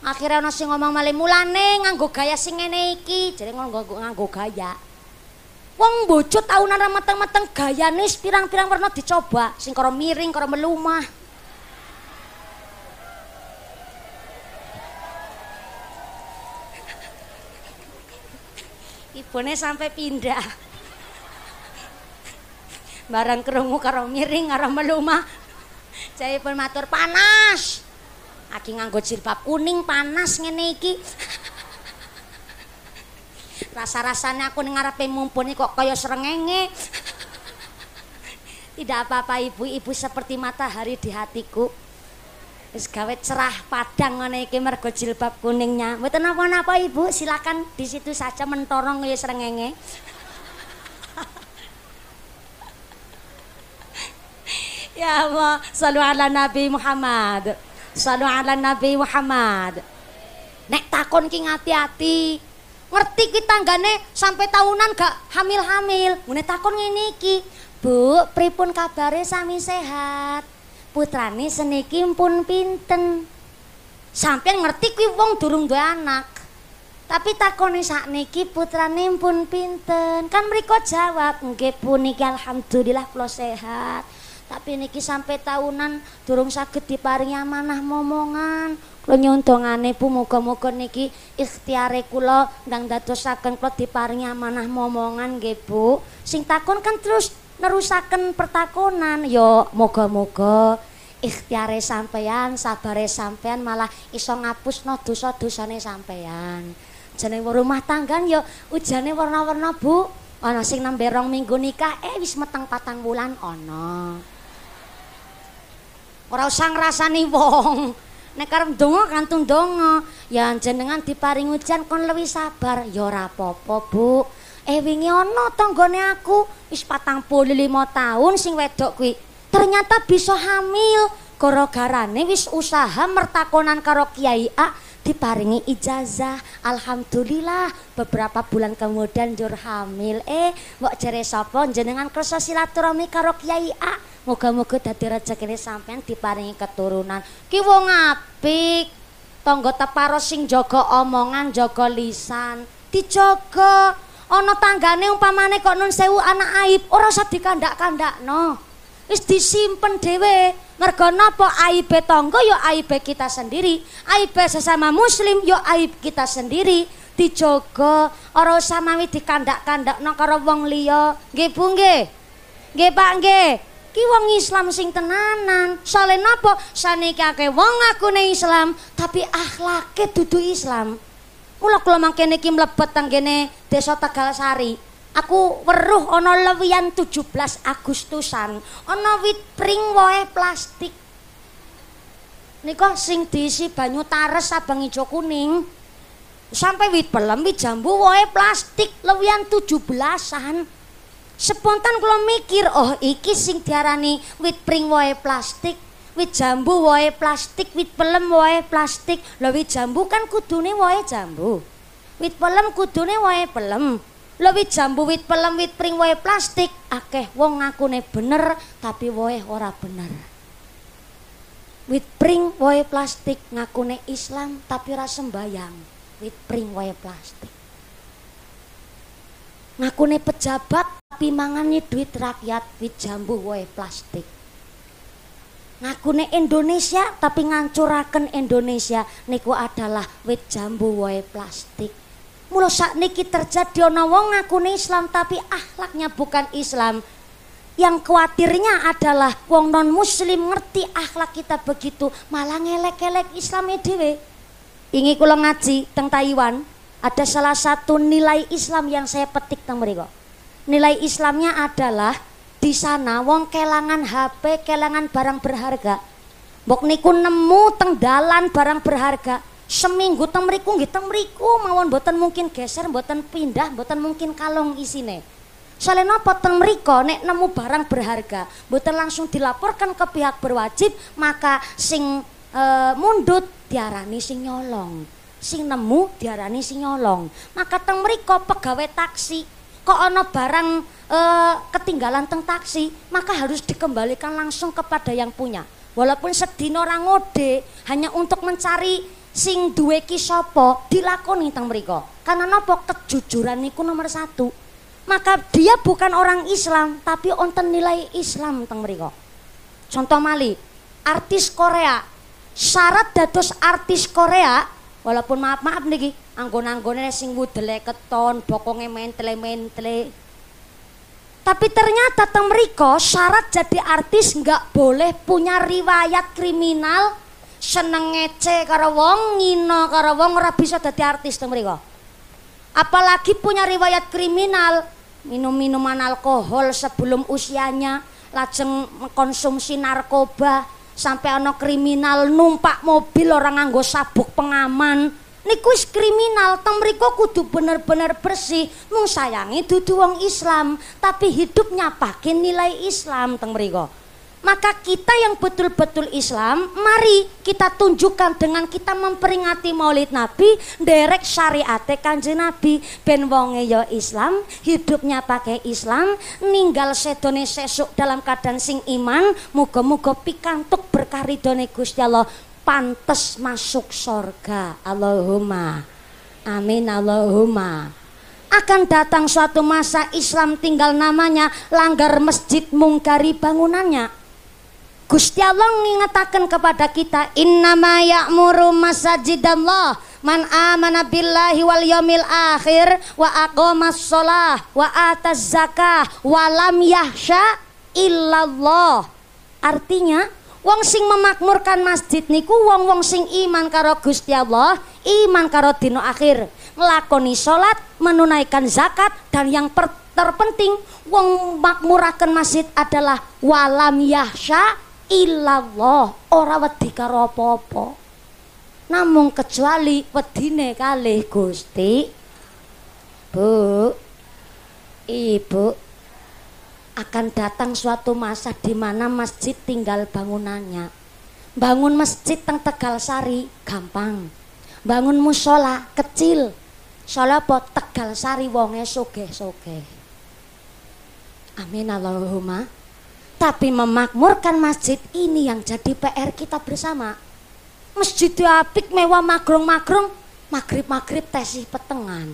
Akhirnya ono sing ngomong malih mulane nganggo gaya sing ngene iki, jare nganggo nganggo gaya. Wong bojo taunan ra meteng-meteng gayane pirang-pirang warna dicoba, sing karo miring, karo melumah. Ibune sampai pindah. Barang kerungu karo miring, karo melumah. saya pun matur panas. Aki nganggo jilbab kuning panas ngene iki. Rasa-rasanya aku ngarepe mumpuni kok kaya serengenge. Tidak apa-apa ibu-ibu seperti matahari di hatiku. Wis gawe cerah padang ngene iki mergo jilbab kuningnya. Mboten napa apa Ibu, silakan di situ saja mentorong ya serengenge. ya Allah, salam ala Nabi Muhammad. Sallu ala Nabi Muhammad. Nek takon ki ngati-ati. Ngerti ki tanggane sampai tahunan gak hamil-hamil. Mune takon ngene iki. Bu, pripun kabare sami sehat? Putrane seniki pun pinten? Sampeyan ngerti kuwi wong durung duwe anak. Tapi takone niki putrane pun pinten? Kan mriko jawab, nggih puniki alhamdulillah kula sehat. tapi niki sampai tahunan durung saged diparingi amanah momongan kula nyundongane Bu moga-moga niki ikhtiare kula ndang dadosaken kula diparingi amanah momongan nggih Bu sing takon kan terus nerusaken pertakonan ya moga-moga ikhtiare sampean sabare sampean malah iso ngapusno dosa-dosane sampean jeneng rumah tanggan ya ujane warna-warna Bu ana sing nembe rong minggu nikah eh wis meteng patang wulan ana oh, no. ora usah ngrasani wong nek arep ndonga kantun ndonga ya jenengan diparing ujian kon lewi sabar ya ora apa-apa bu eh wingi ana tanggane aku wis 45 tahun sing wedok kuwi ternyata bisa hamil gara-garane wis usaha mertakonan karo kiai A diparingi ijazah alhamdulillah beberapa bulan kemudian jur hamil eh mbok jere sapa jenengan kersa silaturahmi karo kiai A moga-moga dadi rejekine sampean diparingi keturunan ki wong apik tonggo teparo sing jaga omongan jaga lisan dijaga ana tanggane umpamane kok nun sewu anak aib ora usah dikandak-kandakno wis disimpen dhewe mergo napa aibe tangga ya aibe kita sendiri aibe sesama muslim ya aib kita sendiri dijogo ora usah mawi dikandak-kandak nang karo wong liya nggih Bu nggih nggih Pak nggih ki wong Islam sing tenanan soalnya napa saniki akeh wong ngakune Islam tapi akhlaknya dudu Islam kula kula mangkene iki mlebet teng desa Tegal Sari aku weruh ana lewian 17 Agustusan ana wit pring wae plastik nika sing diisi banyu tares abang ijo kuning sampai wit pelem wit jambu wae plastik lewian 17an Sepontan kula mikir oh iki sing diarani wit pring wae plastik wit jambu wae plastik wit pelem wae plastik lho wit jambu kan kudune wae jambu wit pelem kudune wae kudu ni, pelem. Lewit jambu wit pelem wit pring wae plastik akeh wong ne bener tapi wae ora bener. Wit pring wae plastik ne Islam tapi ora sembayang. Wit pring wae plastik. ne pejabat tapi mangani duit rakyat wit jambu wae plastik. ne Indonesia tapi ngancuraken Indonesia niku adalah wit jambu wae plastik. Mula niki terjadi ana wong ngaku Islam tapi akhlaknya bukan Islam. Yang khawatirnya adalah wong non muslim ngerti akhlak kita begitu malah ngelek-elek Islam dhewe. Ingi kula ngaji teng Taiwan, ada salah satu nilai Islam yang saya petik teng mriku. Nilai Islamnya adalah di sana wong kelangan HP, kelangan barang berharga. Mbok niku nemu teng dalan barang berharga seminggu teng meriku, nggih teng mawon boten mungkin geser boten pindah boten mungkin kalong isine Soalnya napa teng mriko nek nemu barang berharga boten langsung dilaporkan ke pihak berwajib maka sing e, mundut diarani sing nyolong sing nemu diarani sing nyolong maka teng mriko pegawai taksi kok ana barang e, ketinggalan teng taksi maka harus dikembalikan langsung kepada yang punya walaupun sedina orang ngode hanya untuk mencari sing duwe ki sapa dilakoni teng mriku. Karena napa kejujuran niku nomor satu. Maka dia bukan orang Islam tapi onten nilai Islam teng mriku. Contoh mali, artis Korea. Syarat dados artis Korea walaupun maaf-maaf niki anggon-anggone sing wudele keton, bokonge mentle-mentle. Tapi ternyata teng mriku syarat jadi artis nggak boleh punya riwayat kriminal seneng ngece karo wong, ngina karo wong ora bisa dadi artis teng mriko. Apalagi punya riwayat kriminal, minum-minuman alkohol sebelum usianya, lajeng konsumsi narkoba, sampe ana kriminal numpak mobil orang nganggo sabuk pengaman. Niku wis kriminal, teng mriko kudu bener-bener bersih, mung sayangi dudu wong Islam, tapi hidupnya pakai nilai Islam teng mriko. Maka kita yang betul-betul Islam, mari kita tunjukkan dengan kita memperingati Maulid Nabi, derek syariat kanji Nabi ben wonge ya Islam, hidupnya pakai Islam, ninggal sedone sesuk dalam keadaan sing iman, muga-muga pikantuk berkaridone Gusti Allah pantes masuk sorga Allahumma amin Allahumma akan datang suatu masa Islam tinggal namanya langgar masjid mungkari bangunannya Gusti Allah mengingatkan kepada kita innama ya'muru masajidallah man amana billahi wal yamil akhir wa aqamas shalah wa ataz zakah wa lam yahsya illallah artinya wong sing memakmurkan masjid niku wong-wong sing iman karo Gusti Allah iman karo dino akhir melakoni salat menunaikan zakat dan yang terpenting wong makmurakan masjid adalah walam yahsya ilallah ora wedi karo apa-apa namung kecuali wedine kalih Gusti Bu Ibu akan datang suatu masa di mana masjid tinggal bangunannya bangun masjid teng Tegal Sari gampang bangun musola kecil sholat po Tegal Sari wonge soge soge. amin Allahumma tapi memakmurkan masjid ini yang jadi PR kita bersama. Masjid apik mewah magrong-magrong, magrib-magrib tesih petengan.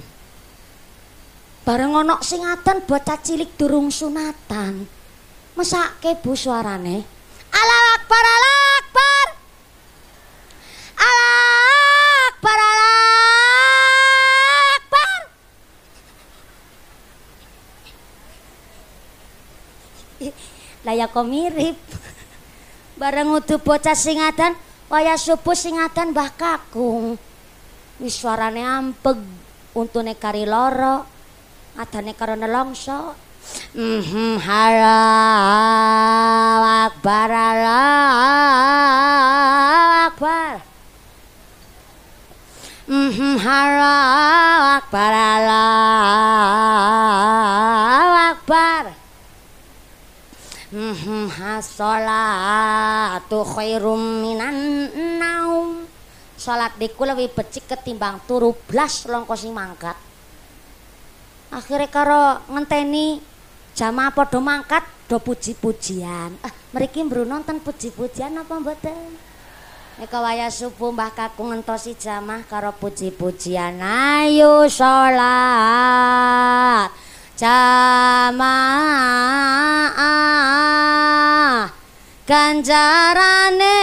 Bareng onok singatan bocah cilik durung sunatan. Masak kebu suarane. Alak akbar, alak akbar. Lah ya kok mirip. Bareng udu bocah singatan, waya subuh singatan bahkakung. Mbah Kakung. Wis suarane ampeg, untune kari loro, adane karo nelongso. Mhm hara akbar akbar. Mhm hara akbar akbar. Hmm, as-salatu khairum minan naum. Salat niku lebih becik ketimbang turu blas longko sing mangkat. Akhirnya karo ngenteni jamaah podo mangkat do puji-pujian. Eh, Merikin mbru nonton puji-pujian apa mboten? Eka waya subuh mbah kaku ngentosi jamaah karo puji-pujian. Ayo sholat jamaah ganjarane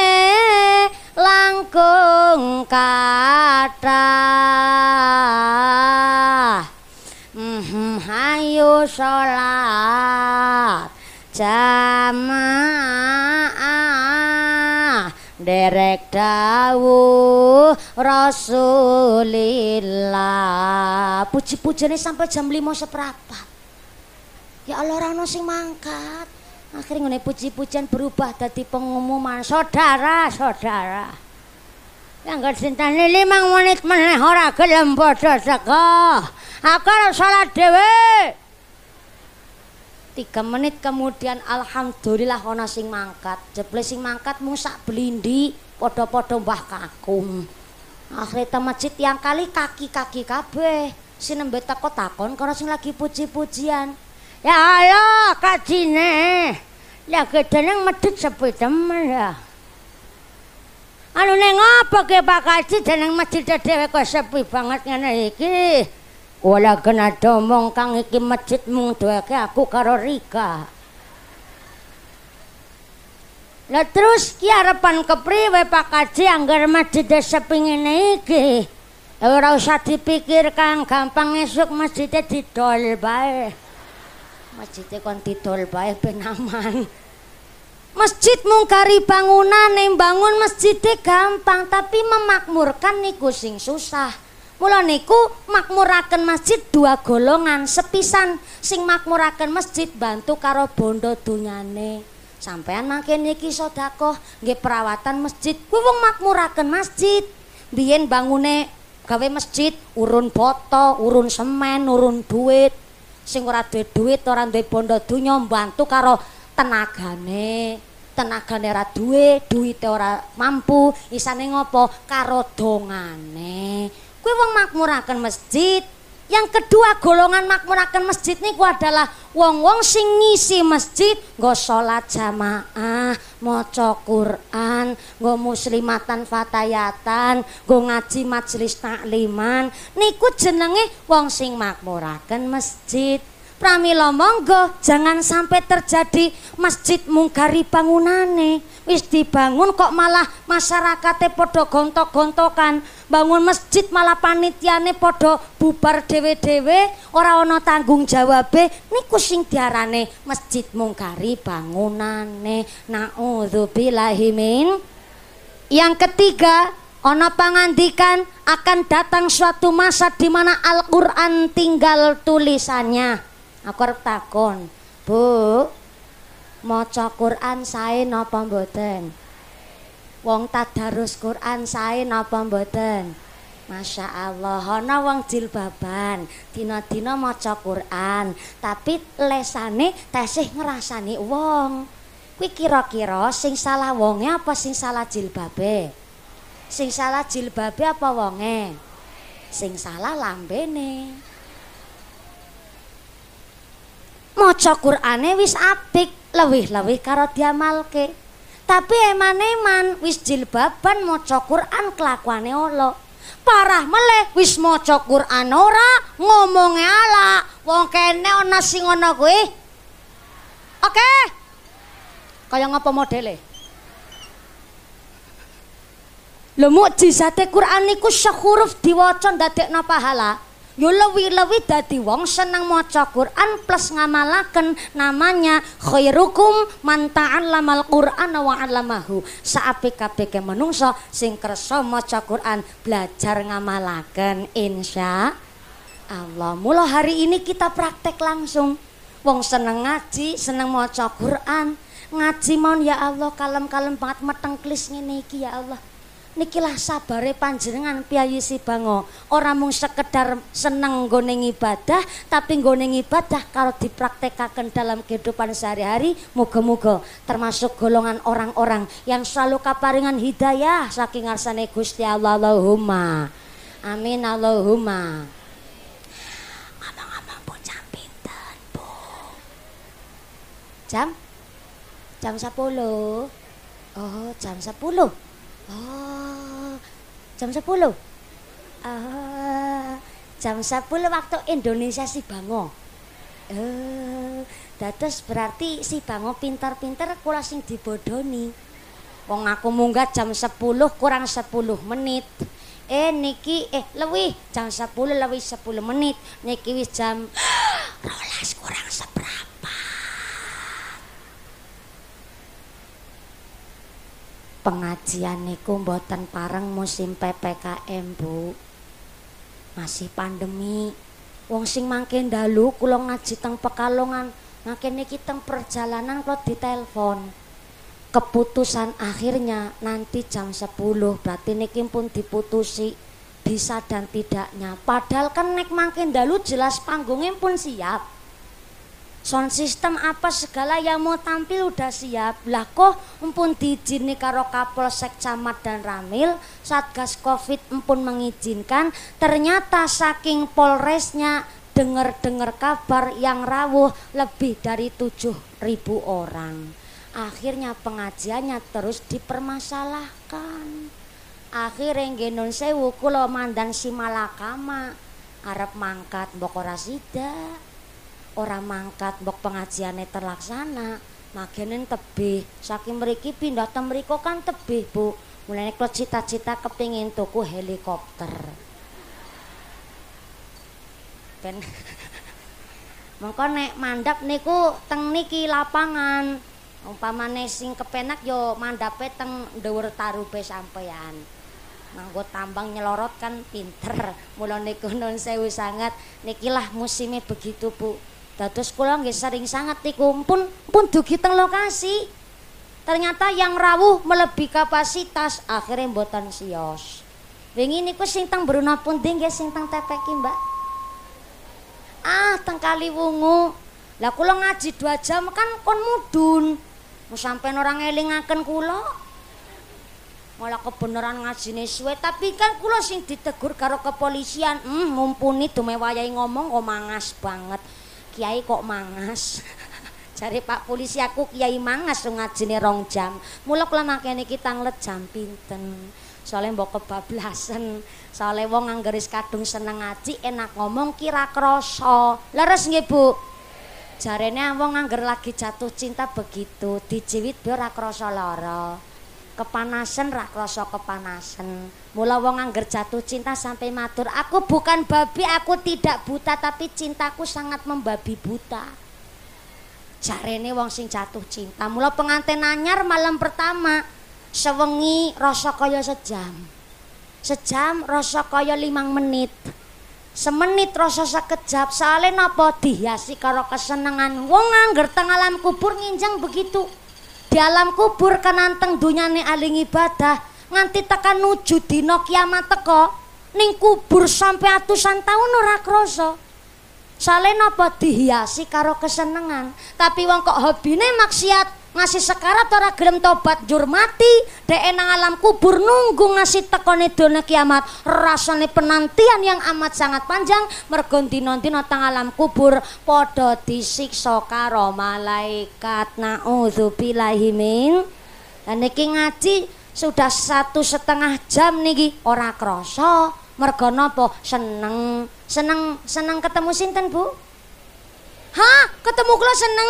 langkung kata mhm, ayo sholat jamaah derek dawuh rasulillah puji-pujine sampai jam 5 seprapat ya Allah orang sing mangkat akhirnya ngene puji-pujian berubah dadi pengumuman saudara-saudara yang gak cinta ini limang menit meneh ora gelem padha sego aku salat dhewe tiga menit kemudian alhamdulillah ana sing mangkat jeble sing mangkat musak belindi podo-podo mbah kakung akhirnya teman yang kali kaki-kaki kabeh sinembet teko takon karo sing lagi puji-pujian Ya Allah, Kak Cine. Ya kita neng medit sepi temen ya. Anu neng apa ke Pak Kaji dan neng medit dadewe kok sepi banget ngene iki. Wala kena domong kang iki medit mung duweke aku karo Rika. Lah terus ki arepan kepriwe Pak Kaji anggar medit sepi ngene iki. Ora usah dipikir Kang, gampang esuk masjidnya didol bae. masjid kon didol bae ben aman. Masjid mungkari bangunan yang bangun masjid gampang tapi memakmurkan niku sing susah. Mula niku makmurakan masjid dua golongan sepisan sing makmurakan masjid bantu karo bondo dunyane. Sampean makin niki sodakoh nge perawatan masjid. Wong makmurakan masjid. Biyen bangune gawe masjid urun boto, urun semen, urun duit. sing ora duwe duit ora duwe bondo dunya mbantu karo tenagane tenagane ora duwe duwite ora mampu isane ngopo karo dongane kuwi wong makmuraken masjid Yang kedua golongan makmurakan masjid niku adalah wong-wong sing ngisi masjid nggo salat jamaah, maca Quran, nggo muslimatan fatayatan, nggo ngaji majelis takliman. Niku jenenge wong sing makmurakan masjid pramila monggo jangan sampai terjadi masjid mungkari bangunane wis dibangun kok malah masyarakatnya podo gontok-gontokan bangun masjid malah panitiane podo bubar dewe-dewe ora ono tanggung jawabe niku sing diarane masjid mungkari bangunane na'udzubillahimin yang ketiga ono pangandikan akan datang suatu masa di mana Al-Quran tinggal tulisannya aku arep takon bu maca Quran sae napa mboten wong tadarus Quran sae napa mboten Masya Allah, ada orang jilbaban, dina-dina moco Quran, tapi lesane tesih ngerasani wong. Kuwi kira-kira sing salah wonge apa sing salah jilbabe? Sing salah jilbabe apa wonge? Sing salah lambene. maca Qur'ane wis apik, lewih-lewih karo diamalke. Tapi emane man wis jilbaban maca Qur'an kelakuane ala. Parah meleh wis maca Qur'an ora ngomongne ala, wong kene ana sing ana kuwi. Oke. Kaya ngapa modele? Lho mukjizate Qur'an niku sehuruf diwaca ndadekno pahala. yo lewi-lewi dadi wong seneng maca Quran plus ngamalaken namanya khairukum man ta'allamal Quran wa 'allamahu. Saapik-apike menungso sing kersa maca Quran belajar ngamalaken insya Allah. Mula hari ini kita praktek langsung. Wong seneng ngaji, seneng maca Quran. Ngaji mon ya Allah kalem-kalem banget meteng klis ngene iki ya Allah nikilah sabare panjenengan piyayi Sibango ora mung sekedar seneng nggone ibadah tapi nggone ibadah kalau dipraktekkan dalam kehidupan sehari-hari muga-muga termasuk golongan orang-orang yang selalu kaparingan hidayah saking ngarsane Gusti Allah Allahumma amin Allahumma abang-abang pun jam pinten bu jam jam 10 oh jam 10 Oh, jam 10? Uh, jam 10 waktu Indonesia si Bango. Uh, berarti si Bango pintar-pintar kula sing dibodoni. Wong aku munggah jam 10 kurang 10 menit. Eh niki eh lebih jam 10 lebih 10 menit. Niki wis jam 12 kurang seberapa. pengajian niku mboten pareng musim PPKM, Bu. Masih pandemi. Wong sing mangke dalu kula ngaji teng Pekalongan, mangke niki teng perjalanan kula ditelepon. Keputusan akhirnya nanti jam 10, berarti niki pun diputusi bisa dan tidaknya. Padahal kan nek mangke dalu jelas panggungnya pun siap sound system apa segala yang mau tampil udah siap lah kok empun diizini karo kapolsek camat dan ramil satgas covid empun mengizinkan ternyata saking polresnya denger dengar kabar yang rawuh lebih dari tujuh ribu orang akhirnya pengajiannya terus dipermasalahkan akhirnya genon sewu kulo mandan si malakama Arab mangkat mbok ora Orang mangkat mbok pengajiane terlaksana makinin tebih saking mriki pindah temeriko mriko kan tebih Bu mulai klo cita-cita kepingin tuku helikopter ben mongko nek mandap niku teng niki lapangan umpamane sing kepenak yo mandape teng dhuwur tarube sampeyan nganggo tambang nyelorot kan pinter mulane niku nun sewu sangat nikilah musime begitu Bu Dados kula nggih sering sangat niku pun pun dugi teng lokasi. Ternyata yang rawuh melebihi kapasitas akhirnya mboten sios. Wingi niku sing teng Bruna pundi nggih sing teng TPK Mbak? Ah, teng wungu. Lah kula ngaji dua jam kan kon mudun. Mu sampean ora ngelingaken kula. Malah kebenaran ngajine suwe, tapi kan kula sing ditegur karo kepolisian, hmm, mumpuni dume ngomong kok mangas banget. kiai kok mangas jare pak polisi aku kiai mangas ngajine rong jam mulak lah makanya kita ngelet jam pinten mbok mau kebablasan soale wong nganggeris kadung seneng ngaji enak ngomong kira kroso leres nggih bu jarene wong nganggar lagi jatuh cinta begitu dijiwit biar kroso loro kepanasan rak krasa kepanasan. Mula wong angger jatuh cinta sampai matur, aku bukan babi, aku tidak buta tapi cintaku sangat membabi buta. Jarene wong sing jatuh cinta. Mula pengantin anyar malam pertama sewengi rasa kaya sejam. Sejam rasa kaya limang menit. Semenit rasa sekejap soalnya napa dihiasi karo kesenangan wong angger teng alam kubur nginjang begitu. Dalam kubur kenanteng dunyane aling ibadah nganti tekan nuju dina kiamat teko ning kubur sampe atusan tahun ora krasa sale napa dihiasi karo kesenengan tapi wong kok hobine maksiat ngasih sekarat ora gelem tobat jur mati dek nang alam kubur nunggu ngasih tekone dona kiamat rasane penantian yang amat sangat panjang mergo dina-dina tang alam kubur padha disiksa karo malaikat naudzubillahi min dan niki ngaji sudah satu setengah jam niki ora krasa mergo napa seneng seneng seneng ketemu sinten Bu Hah ketemu kula seneng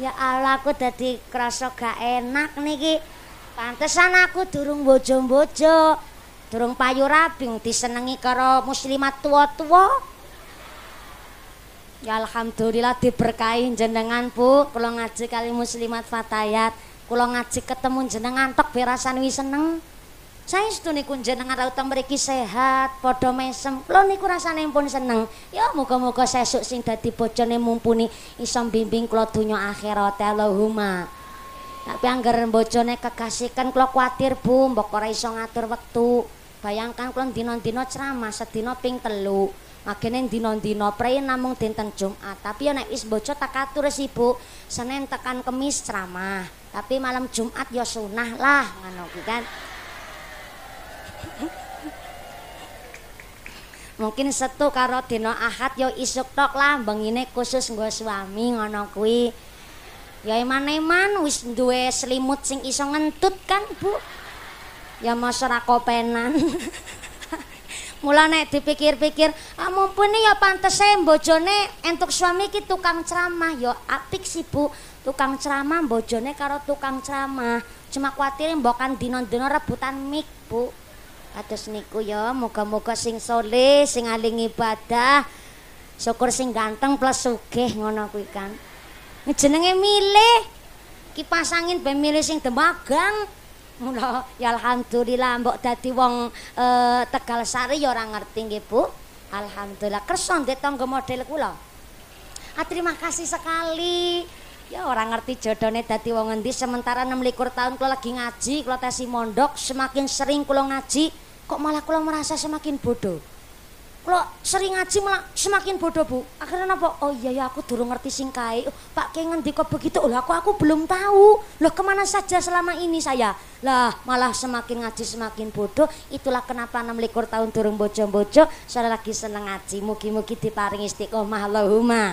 Ya Allah aku dadi krasa gak enak niki. Pantesan aku durung bojo-bojo, durung payu rabing disenengi karo muslimat tua-tua. Ya alhamdulillah diberkahi jenengan Bu, kula ngaji kali muslimat Fatayat, kula ngaji ketemu jenengan tok berasan wis seneng. saya itu niku jenengan raut mereka sehat, podo mesem, lo niku rasanya pun seneng. Ya muka muka saya suk sing dati bocone mumpuni isom bimbing klo dunia akhirat Allahumma. Tapi anggaran bocone kekasih kan klo khawatir bu, mbok ora iso ngatur waktu. Bayangkan klo dino dino ceramah, sedino ping telu. Makene dino dino pray namung dinten Jumat. Tapi ya nek wis bocor tak atur sih bu, Senin tekan Kamis ceramah. Tapi malam Jumat ya sunah lah, ngono kan. mungkin setu karo dina ahad ya isuk tok lambeng ini khusus gue suami ngono kuwi ya iman iman wis duwe selimut sing iso ngentut kan bu ya masyarakat kopenan mula nek dipikir-pikir ah mumpuni ya pantes saya mbojone entuk suami ki tukang ceramah ya apik sih bu tukang ceramah mbojone karo tukang ceramah cuma khawatirin bukan dina-dina rebutan mik bu Atas niku ya, moga-moga sing soleh, sing aling ibadah, syukur sing ganteng plus sugih ngono kuwi kan. Ngejenenge milih kipas angin ben milih sing demagang. Mula ya alhamdulillah mbok dadi wong eh, Tegal Sari ya ora ngerti nggih Bu. Alhamdulillah kersa ndek tangga model kula. Ah, terima kasih sekali. Ya orang ngerti jodohnya dati wong ngendi sementara 16 tahun kula lagi ngaji, kula tesi mondok, semakin sering kula ngaji, kok malah kula merasa semakin bodoh. Kula sering ngaji malah semakin bodoh, Bu. Akhirnya napa? Oh iya ya aku durung ngerti sing kae. Oh, Pak ke ngendi kok begitu? Lah aku aku belum tahu. Loh kemana saja selama ini saya? Lah malah semakin ngaji semakin bodoh. Itulah kenapa 16 tahun durung bojo-bojo, saya lagi seneng ngaji. Mugi-mugi diparingi istiqomah Allahumma.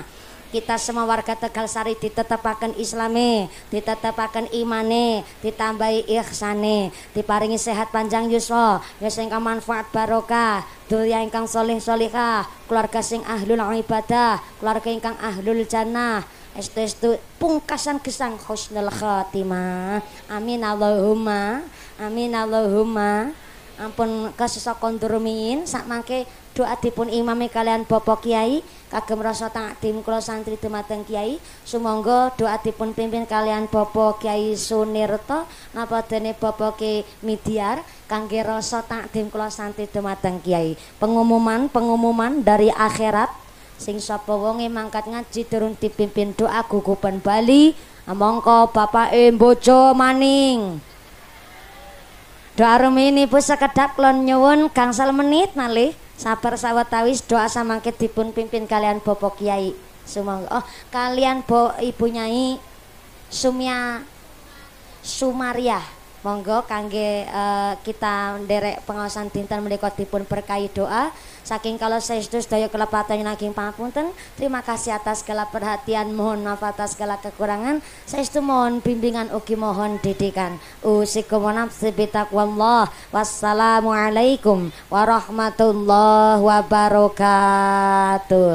kita semua warga Tegal Sari ditetapakan islame ditetapakan imane ditambahi ihsane diparingi sehat panjang yuswa ya sing manfaat barokah dunya ingkang soleh solihah keluarga sing ahlul ibadah keluarga ingkang ahlul jannah estu estu pungkasan kesang khusnul khatimah, amin Allahumma amin Allahumma ampun kesesokon durumiin sak mangke doa tipun imami kalian popok kiai kagem rasa takdim kula santri dumateng kiai sumangga doa dipun pimpin kalian bapa kiai Sunirta napa dene bapa ke midiar kangge rasa takdim kula santri dumateng kiai pengumuman pengumuman dari akhirat sing sapa wonge mangkat ngaji turun dipimpin doa gugupan Bali amangka bapak e maning doa rumini bisa kedap klon nyewon gangsal menit malih sabar sawetawis doa samangke dipun pimpin kalian bapak kiai sumangga oh kalian bo ibu nyai sumia sumaria monggo kangge eh, kita nderek pengawasan dinten menika dipun berkahi doa Saking kalau saya itu daya kelepatan naging pangapunten. Terima kasih atas segala perhatian, mohon maaf atas segala kekurangan. Saya itu mohon bimbingan uki mohon didikan. Usikum nafsi bitaqwallah. Wassalamualaikum warahmatullahi wabarakatuh.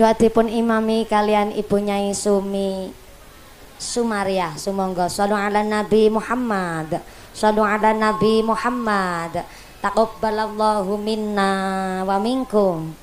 Doa dipun imami kalian Ibu Nyai Sumi Sumaria sumangga sallu ala Nabi Muhammad sallu ala Nabi Muhammad Taqabbalallahu minna wa minkum.